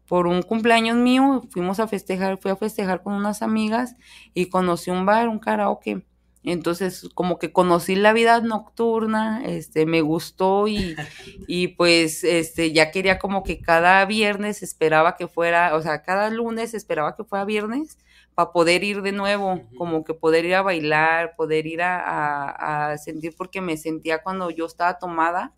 por un cumpleaños mío, fuimos a festejar, fui a festejar con unas amigas y conocí un bar, un karaoke entonces, como que conocí la vida nocturna, este, me gustó y, y, pues, este, ya quería como que cada viernes esperaba que fuera, o sea, cada lunes esperaba que fuera viernes para poder ir de nuevo, como que poder ir a bailar, poder ir a, sentir, porque me sentía cuando yo estaba tomada,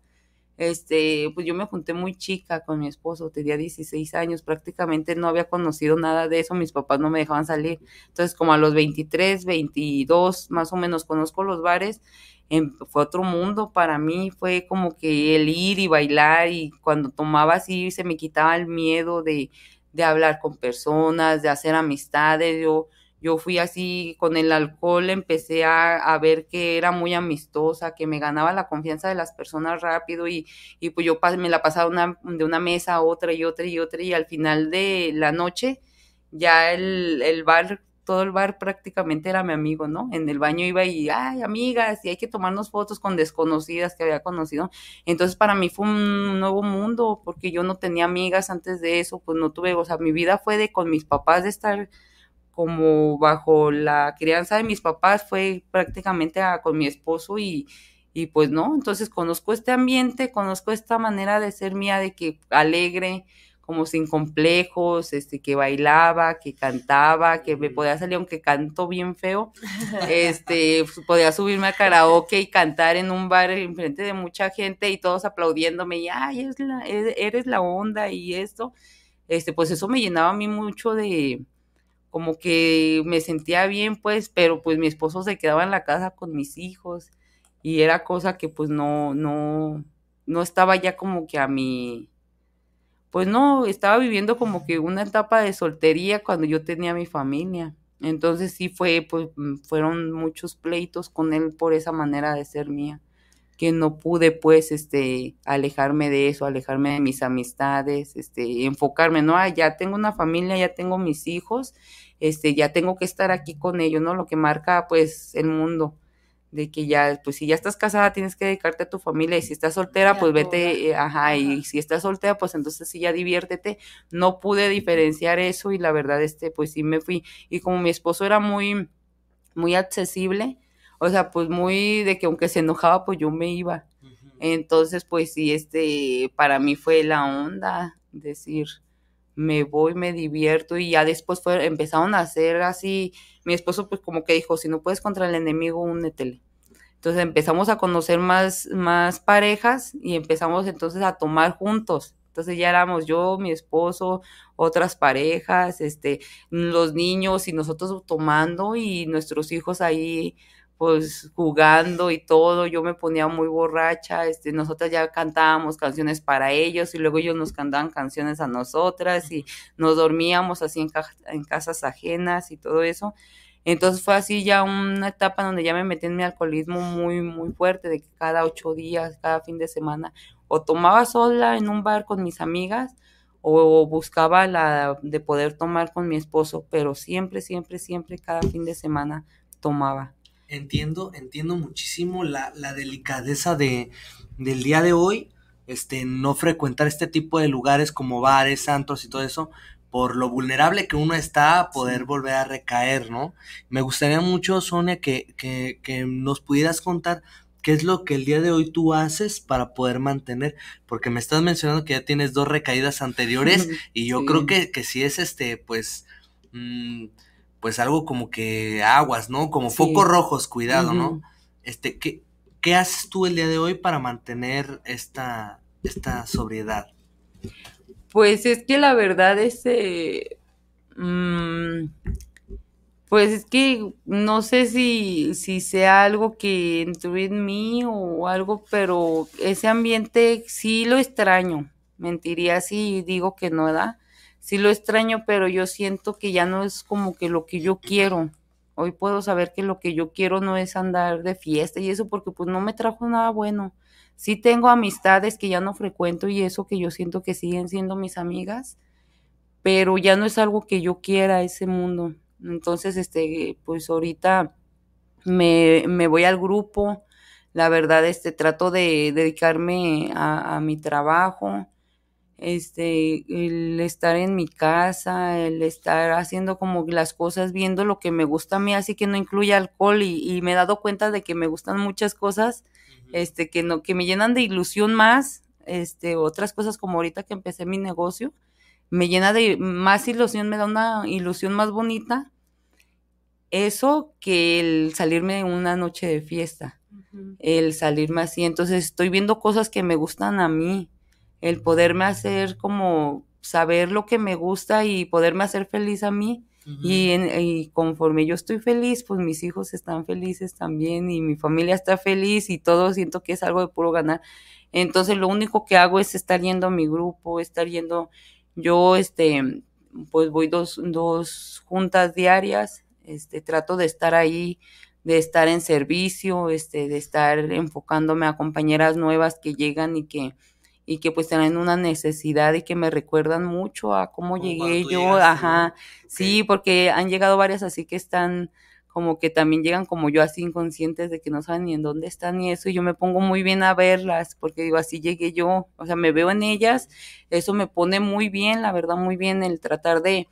este, pues yo me junté muy chica con mi esposo, tenía 16 años, prácticamente no había conocido nada de eso, mis papás no me dejaban salir. Entonces, como a los 23, 22, más o menos conozco los bares, em, fue otro mundo para mí, fue como que el ir y bailar y cuando tomaba así se me quitaba el miedo de, de hablar con personas, de hacer amistades, yo yo fui así con el alcohol, empecé a, a, ver que era muy amistosa, que me ganaba la confianza de las personas rápido y, y pues yo me la pasaba una, de una mesa a otra y otra y otra y al final de la noche ya el, el bar, todo el bar prácticamente era mi amigo, ¿no? En el baño iba y, ay, amigas, y hay que tomarnos fotos con desconocidas que había conocido. Entonces para mí fue un nuevo mundo porque yo no tenía amigas antes de eso, pues no tuve, o sea, mi vida fue de con mis papás de estar como bajo la crianza de mis papás fue prácticamente con mi esposo y, y pues no, entonces conozco este ambiente, conozco esta manera de ser mía, de que alegre, como sin complejos, este, que bailaba, que cantaba, que me podía salir, aunque canto bien feo, este, pues, podía subirme a karaoke y cantar en un bar en frente de mucha gente y todos aplaudiéndome y, ay, e-, eres la onda y esto, este, pues eso me llenaba a mí mucho de, como que me sentía bien, pues, pero pues mi esposo se quedaba en la casa con mis hijos y era cosa que pues no, no, no estaba ya como que a mi, pues no, estaba viviendo como que una etapa de soltería cuando yo tenía mi familia. Entonces sí fue, pues mm, fueron muchos pleitos con él por esa manera de ser mía que no pude pues este alejarme de eso, alejarme de mis amistades, este enfocarme, no, ah, ya tengo una familia, ya tengo mis hijos, este ya tengo que estar aquí con ellos, ¿no? Lo que marca pues el mundo de que ya pues si ya estás casada tienes que dedicarte a tu familia y si estás soltera pues vete, eh, ajá, y si estás soltera pues entonces sí ya diviértete. No pude diferenciar eso y la verdad este pues sí me fui y como mi esposo era muy muy accesible, o sea, pues muy de que aunque se enojaba, pues yo me iba. Entonces, pues sí, este, para mí fue la onda, decir, me voy, me divierto y ya después fue, empezaron a hacer así, mi esposo pues como que dijo, si no puedes contra el enemigo, únetele. Entonces empezamos a conocer más, más parejas y empezamos entonces a tomar juntos. Entonces ya éramos yo, mi esposo, otras parejas, este, los niños y nosotros tomando y nuestros hijos ahí pues jugando y todo, yo me ponía muy borracha, este, nosotras ya cantábamos canciones para ellos y luego ellos nos cantaban canciones a nosotras y nos dormíamos así en, en casas ajenas y todo eso. Entonces fue así ya una etapa donde ya me metí en mi alcoholismo muy, muy fuerte, de que cada ocho días, cada fin de semana, o tomaba sola en un bar con mis amigas, o buscaba la de poder tomar con mi esposo, pero siempre, siempre, siempre, cada fin de semana tomaba entiendo, entiendo muchísimo la, delicadeza de, del día de hoy, este, no frecuentar este tipo de lugares como bares, santos y todo eso, por lo vulnerable que uno está a poder volver a recaer, ¿no? Me gustaría mucho, Sonia, que, que, que nos pudieras contar ¿Qué es lo que el día de hoy tú haces para poder mantener? Porque me estás mencionando que ya tienes dos recaídas anteriores y yo creo que, si es este, pues, mm, pues algo como que aguas, ¿no? Como focos rojos, cuidado, ¿no? Este, ¿qué, ¿qué, haces tú el día de hoy para mantener esta, esta sobriedad? Pues es que la verdad, es este, mm, pues es que no sé si, si sea algo que entró en mí o algo, pero ese ambiente sí lo extraño. Mentiría si digo que no, da sí lo extraño, pero yo siento que ya no es como que lo que yo quiero. Hoy puedo saber que lo que yo quiero no es andar de fiesta y eso porque pues no me trajo nada bueno. Sí tengo amistades que ya no frecuento y eso que yo siento que siguen siendo mis amigas, pero ya no es algo que yo quiera ese mundo. Entonces, este, pues ahorita me, me voy al grupo. La verdad, este, trato de dedicarme a, a mi trabajo este, el estar en mi casa, el estar haciendo como las cosas, viendo lo que me gusta a mí, así que no incluye alcohol y, me he dado cuenta de que me gustan muchas cosas, este, que, no, que me llenan de ilusión más, este, otras cosas como ahorita que empecé mi negocio, me llena de más ilusión, me da una ilusión más bonita, eso que el salirme una noche de fiesta, el salirme así, entonces estoy viendo cosas que me gustan a mí el poderme hacer como saber lo que me gusta y poderme hacer feliz a mí. y, y, conforme yo estoy feliz, pues mis hijos están felices también y mi familia está feliz y todo siento que es algo de puro ganar. Entonces lo único que hago es estar yendo a mi grupo, estar yendo, yo este, pues voy dos, dos juntas diarias, este, trato de estar ahí, de estar en servicio, este, de estar enfocándome a compañeras nuevas que llegan y que y que pues tienen una necesidad y que me recuerdan mucho a cómo llegué yo, ajá, sí, porque han llegado varias así que están como que también llegan como yo así inconscientes de que no saben ni en dónde están y eso, y yo me pongo muy bien a verlas, porque digo, así llegué yo, o sea, me veo en ellas, eso me pone muy bien, la verdad, muy bien el tratar de,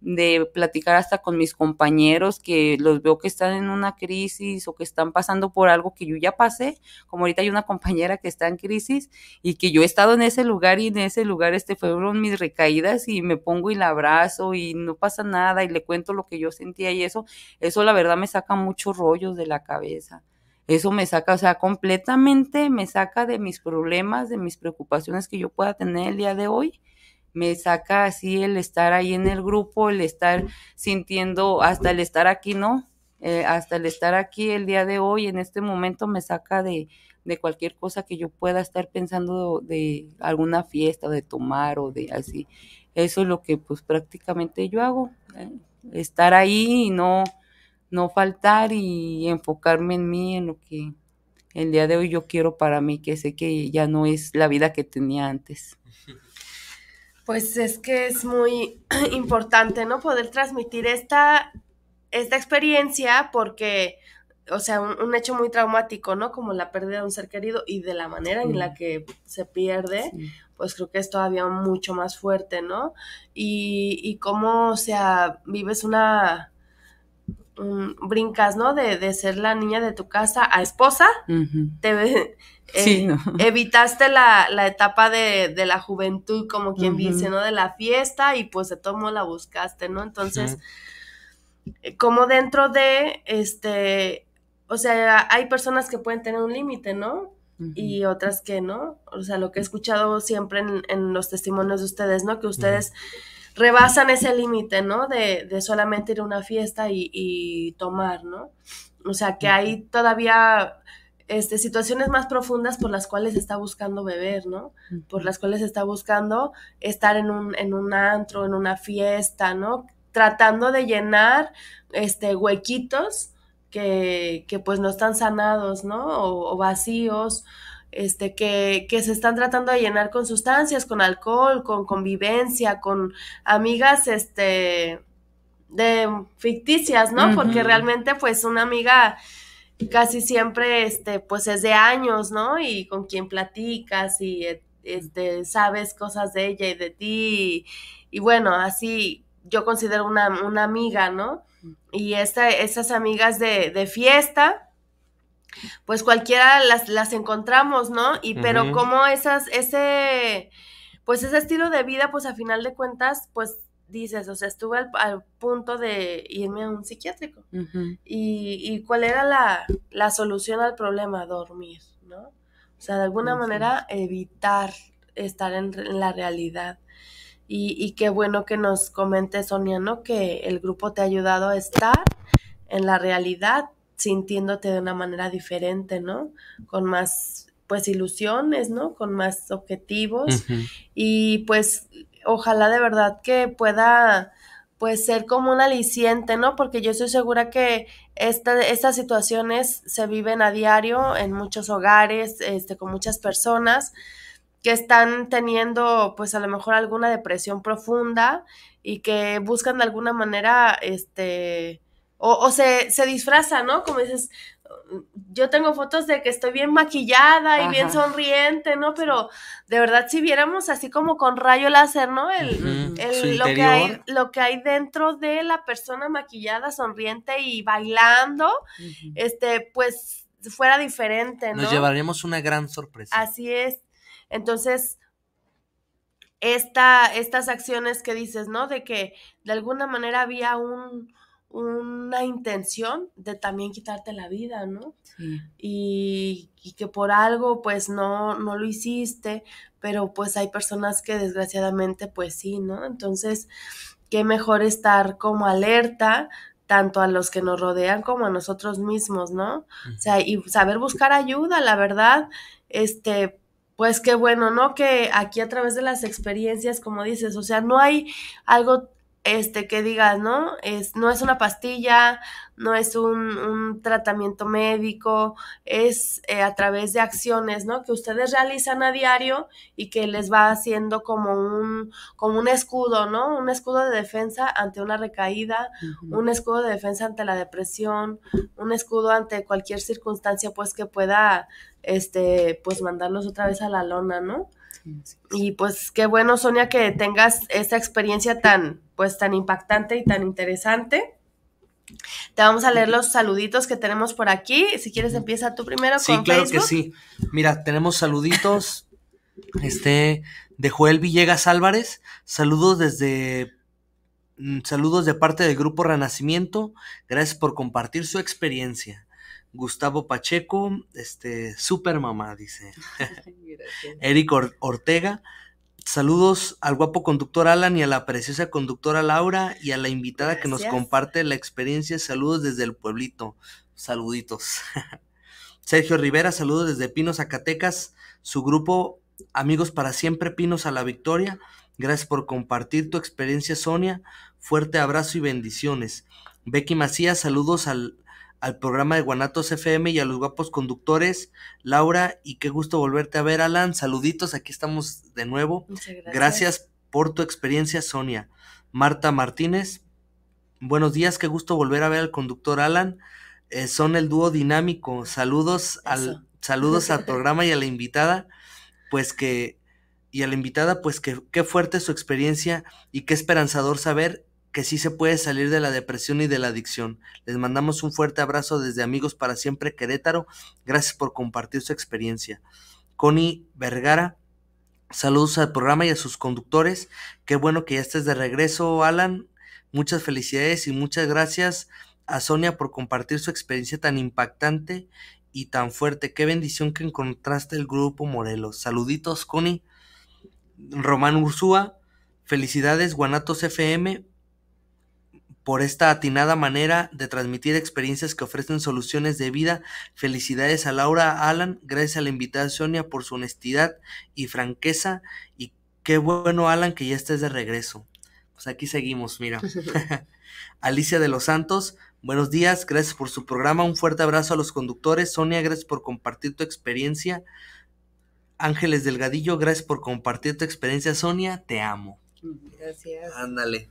de platicar hasta con mis compañeros que los veo que están en una crisis o que están pasando por algo que yo ya pasé, como ahorita hay una compañera que está en crisis y que yo he estado en ese lugar y en ese lugar este fueron mis recaídas y me pongo y la abrazo y no pasa nada y le cuento lo que yo sentía y eso, eso la verdad me saca muchos rollos de la cabeza. Eso me saca, o sea, completamente me saca de mis problemas, de mis preocupaciones que yo pueda tener el día de hoy me saca así el estar ahí en el grupo, el estar sintiendo, hasta el estar aquí, ¿no? Eh, hasta el estar aquí el día de hoy, en este momento, me saca de, de cualquier cosa que yo pueda estar pensando de, alguna fiesta, de tomar o de así. Eso es lo que pues prácticamente yo hago, eh, estar ahí y no, no faltar y enfocarme en mí, en lo que el día de hoy yo quiero para mí, que sé que ya no es la vida que tenía antes. pues es que es muy importante, ¿no? Poder transmitir esta, esta experiencia porque, o sea, un, hecho muy traumático, ¿no? Como la pérdida de un ser querido y de la manera en la que se pierde, pues creo que es todavía mucho más fuerte, ¿no? Y, y cómo, o sea, vives una Mm, brincas, ¿no? De, de, ser la niña de tu casa a esposa, te, eh, evitaste la, la etapa de, de, la juventud, como quien dice, ¿no? De la fiesta y pues de todo modo la buscaste, ¿no? Entonces, eh, como dentro de, este, o sea, hay personas que pueden tener un límite, ¿no? Y otras que no. O sea, lo que he escuchado siempre en, en los testimonios de ustedes, ¿no? Que ustedes rebasan ese límite, ¿no? De, de, solamente ir a una fiesta y, y, tomar, ¿no? O sea, que hay todavía este, situaciones más profundas por las cuales está buscando beber, ¿no? Por las cuales está buscando estar en un, en un antro, en una fiesta, ¿no? Tratando de llenar este, huequitos que, que pues no están sanados, ¿no? o, o vacíos este, que, se están tratando de llenar con sustancias, con alcohol, con convivencia, con amigas, este, de ficticias, ¿no? Porque realmente, pues, una amiga casi siempre, este, pues, es de años, ¿no? Y con quien platicas y, e, este, sabes cosas de ella y de ti. Y, bueno, así yo considero una, amiga, ¿no? Y esta, esas amigas de, de fiesta, pues cualquiera las, las encontramos, ¿no? Y pero como esas, ese, pues ese estilo de vida, pues a final de cuentas, pues dices, o sea, estuve al, punto de irme a un psiquiátrico. y, y, cuál era la, solución al problema? Dormir, ¿no? O sea, de alguna manera evitar estar en, la realidad. Y, y, qué bueno que nos comente Sonia, ¿no? Que el grupo te ha ayudado a estar en la realidad sintiéndote de una manera diferente, ¿no? Con más, pues, ilusiones, ¿no? Con más objetivos. Y pues, ojalá de verdad que pueda, pues, ser como un aliciente, ¿no? Porque yo estoy segura que estas situaciones se viven a diario en muchos hogares, este, con muchas personas que están teniendo pues a lo mejor alguna depresión profunda y que buscan de alguna manera este o, se, se, disfraza, ¿no? Como dices, yo tengo fotos de que estoy bien maquillada y bien sonriente, ¿no? Pero de verdad, si viéramos así como con rayo láser, ¿no? El, lo, que hay, lo que hay dentro de la persona maquillada, sonriente y bailando, este, pues fuera diferente, ¿no? Nos llevaríamos una gran sorpresa. Así es. Entonces, esta, estas acciones que dices, ¿no? De que de alguna manera había un, una intención de también quitarte la vida, ¿no? Y, que por algo pues no, no lo hiciste, pero pues hay personas que desgraciadamente pues sí, ¿no? Entonces, qué mejor estar como alerta tanto a los que nos rodean como a nosotros mismos, ¿no? O sea, y saber buscar ayuda, la verdad, este, pues qué bueno, ¿no? Que aquí a través de las experiencias, como dices, o sea, no hay algo este, que digas, ¿no? Es, no es una pastilla no es un, un tratamiento médico, es eh, a través de acciones, ¿no? Que ustedes realizan a diario y que les va haciendo como un, como un escudo, ¿no? Un escudo de defensa ante una recaída, un escudo de defensa ante la depresión, un escudo ante cualquier circunstancia, pues, que pueda, este, pues, mandarlos otra vez a la lona, ¿no? Y pues qué bueno, Sonia, que tengas esta experiencia tan, pues tan impactante y tan interesante. Te vamos a leer los saluditos que tenemos por aquí. Si quieres, empieza tú primero sí, claro que sí. Mira, tenemos saluditos. Este, de Joel Villegas Álvarez. Saludos desde. Mm, saludos de parte del Grupo Renacimiento. Gracias por compartir su experiencia. Gustavo Pacheco, este, super mamá, dice. Eric Ortega. Saludos al guapo conductor Alan y a la preciosa conductora Laura y a la invitada que nos comparte la experiencia. Saludos desde el pueblito. Saluditos. Sergio Rivera, saludos desde Pinos, Zacatecas. Su grupo Amigos para Siempre Pinos a la Victoria. Gracias por compartir tu experiencia, Sonia. Fuerte abrazo y bendiciones. Becky Macías, saludos al, al programa de Guanatos FM y a los guapos conductores. Laura, y qué gusto volverte a ver, Alan. Saluditos, aquí estamos de nuevo. gracias. por tu experiencia, Sonia. Marta Martínez, buenos días, qué gusto volver a ver al conductor Alan. Eh, son el dúo dinámico. Saludos al saludos al programa y a la invitada, pues que y a la invitada, pues que qué fuerte su experiencia y qué esperanzador saber que sí se puede salir de la depresión y de la adicción. Les mandamos un fuerte abrazo desde Amigos para Siempre Querétaro. Gracias por compartir su experiencia. Connie Vergara, saludos al programa y a sus conductores. Qué bueno que ya estés de regreso, Alan. Muchas felicidades y muchas gracias a Sonia por compartir su experiencia tan impactante y tan fuerte. Qué bendición que encontraste el grupo Morelos. Saluditos, Connie. Román Ursúa, felicidades, Guanatos FM, por esta atinada manera de transmitir experiencias que ofrecen soluciones de vida. Felicidades a Laura Alan, gracias a la invitada Sonia por su honestidad y franqueza y qué bueno Alan que ya estés de regreso. Pues aquí seguimos, mira. Alicia de los Santos, buenos días, gracias por su programa, un fuerte abrazo a los conductores. Sonia, gracias por compartir tu experiencia. Ángeles Delgadillo, gracias por compartir tu experiencia. Sonia, te amo. Gracias. Ándale.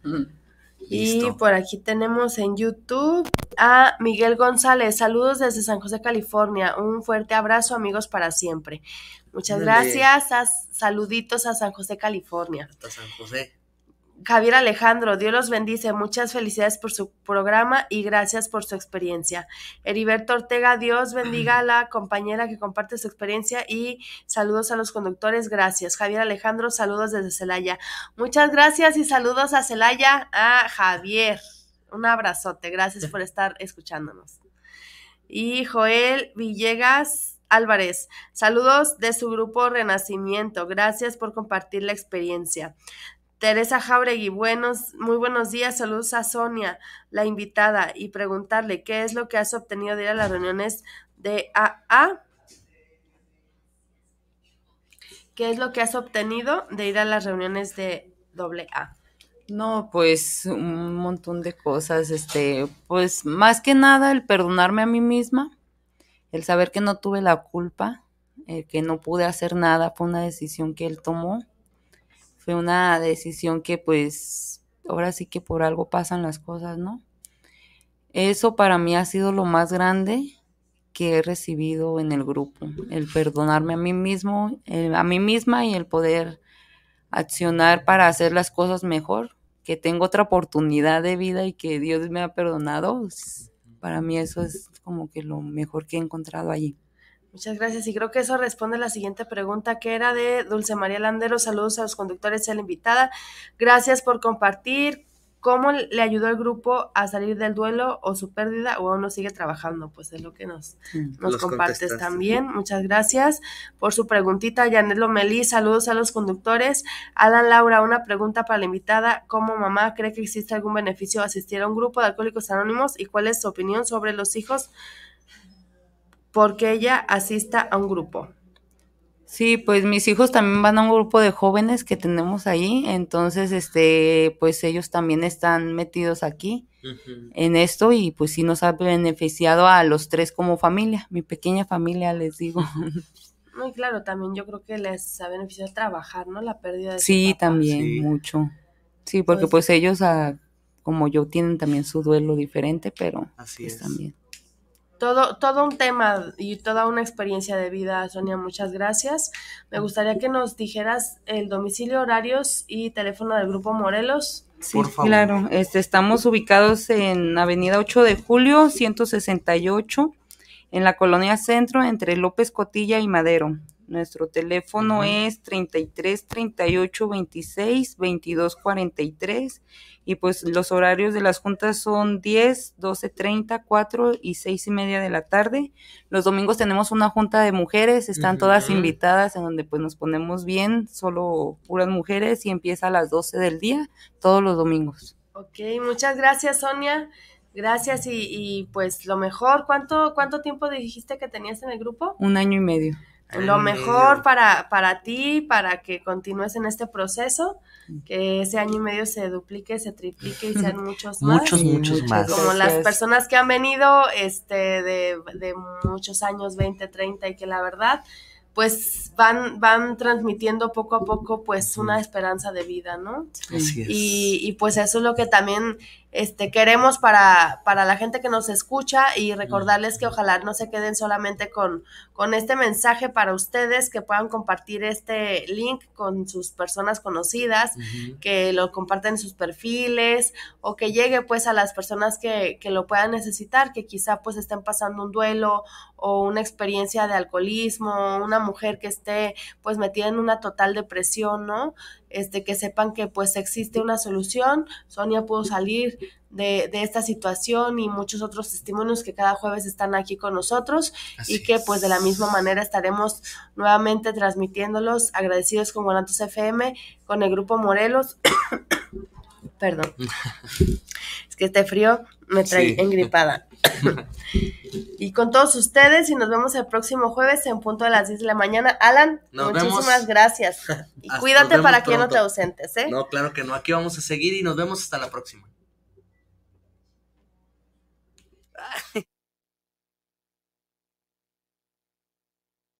Y por aquí tenemos en YouTube a Miguel González. Saludos desde San José, California. Un fuerte abrazo, amigos, para siempre. Muchas gracias. saluditos a San José, California. Hasta San José. Javier Alejandro, Dios los bendice. Muchas felicidades por su programa y gracias por su experiencia. Heriberto Ortega, Dios bendiga a la compañera que comparte su experiencia y saludos a los conductores. Gracias. Javier Alejandro, saludos desde Celaya. Muchas gracias y saludos a Celaya, a Javier. Un abrazote. Gracias por estar escuchándonos. Y Joel Villegas, Álvarez, saludos de su grupo Renacimiento. Gracias por compartir la experiencia. Teresa Jauregui, buenos, muy buenos días. Saludos a Sonia, la invitada, y preguntarle qué es lo que has obtenido de ir a las reuniones de AA. ¿Qué es lo que has obtenido de ir a las reuniones de AA? No, pues un montón de cosas, este, pues más que nada el perdonarme a mí misma, el saber que no tuve la culpa, eh, que no pude hacer nada, fue una decisión que él tomó fue una decisión que pues ahora sí que por algo pasan las cosas, ¿no? Eso para mí ha sido lo más grande que he recibido en el grupo, el perdonarme a mí mismo, a mí misma y el poder accionar para hacer las cosas mejor, que tengo otra oportunidad de vida y que Dios me ha perdonado, para mí eso es como que lo mejor que he encontrado allí. Muchas gracias. Y creo que eso responde a la siguiente pregunta que era de Dulce María Landero. Saludos a los conductores y a la invitada. Gracias por compartir. ¿Cómo le ayudó el grupo a salir del duelo o su pérdida o aún no sigue trabajando? Pues es lo que nos, nos compartes también. Muchas gracias por su preguntita. Yanelo melis saludos a los conductores. Alan Laura, una pregunta para la invitada. ¿Cómo mamá cree que existe algún beneficio asistir a un grupo de alcohólicos anónimos y cuál es su opinión sobre los hijos? porque ella asista a un grupo. Sí, pues mis hijos también van a un grupo de jóvenes que tenemos ahí, entonces, este, pues ellos también están metidos aquí en esto y pues sí nos ha beneficiado a los tres como familia, mi pequeña familia, les digo. Muy claro, también yo creo que les ha beneficiado trabajar, ¿no? La pérdida de... Sí, también, mucho. Sí, porque pues, pues ellos, ah, como yo, tienen también su duelo diferente, pero así pues, es. también todo, todo un tema y toda una experiencia de vida, Sonia, muchas gracias. Me gustaría que nos dijeras el domicilio, horarios y teléfono del Grupo Morelos. Sí, claro. Este, estamos ubicados en Avenida 8 de Julio, 168, en la Colonia Centro, entre López Cotilla y Madero. Nuestro teléfono es 33 38 26 22 43 y pues los horarios de las juntas son 10, 30, 4 y 6 y media de la tarde. Los domingos tenemos una junta de mujeres, están todas invitadas en donde pues nos ponemos bien, solo puras mujeres y empieza a las 12 del día todos los domingos. Ok, muchas gracias Sonia. Gracias y, y pues lo mejor, ¿cuánto, cuánto tiempo dijiste que tenías en el grupo? Un año y medio lo mejor para, para ti, para que continúes en este proceso, mm. que ese año y medio se duplique, se triplique y sean muchos más. Muchos, muchos más. Como las personas que han venido este, de, muchos años, 20, 30, y que la verdad pues van, van transmitiendo poco a poco pues una esperanza de vida, ¿no? Así es. Y, y, pues eso es lo que también este, queremos para, para, la gente que nos escucha y recordarles que ojalá no se queden solamente con, con, este mensaje para ustedes, que puedan compartir este link con sus personas conocidas, que lo comparten en sus perfiles o que llegue pues a las personas que, que, lo puedan necesitar, que quizá pues estén pasando un duelo o una experiencia de alcoholismo, una mujer que esté pues metida en una total depresión, ¿no? Este, que sepan que pues existe una solución, Sonia pudo salir de, de esta situación y muchos otros testimonios que cada jueves están aquí con nosotros y que pues de la misma manera estaremos nuevamente transmitiéndolos, agradecidos con Guanatos FM, con el grupo Morelos. Perdón. es que este frío me trae engripada y con todos ustedes y nos vemos el próximo jueves en punto de las 10 de la mañana. Alan, muchísimas gracias. Y cuídate para que no te ausentes, ¿eh? No, claro que no. Aquí vamos a seguir y nos vemos hasta la próxima.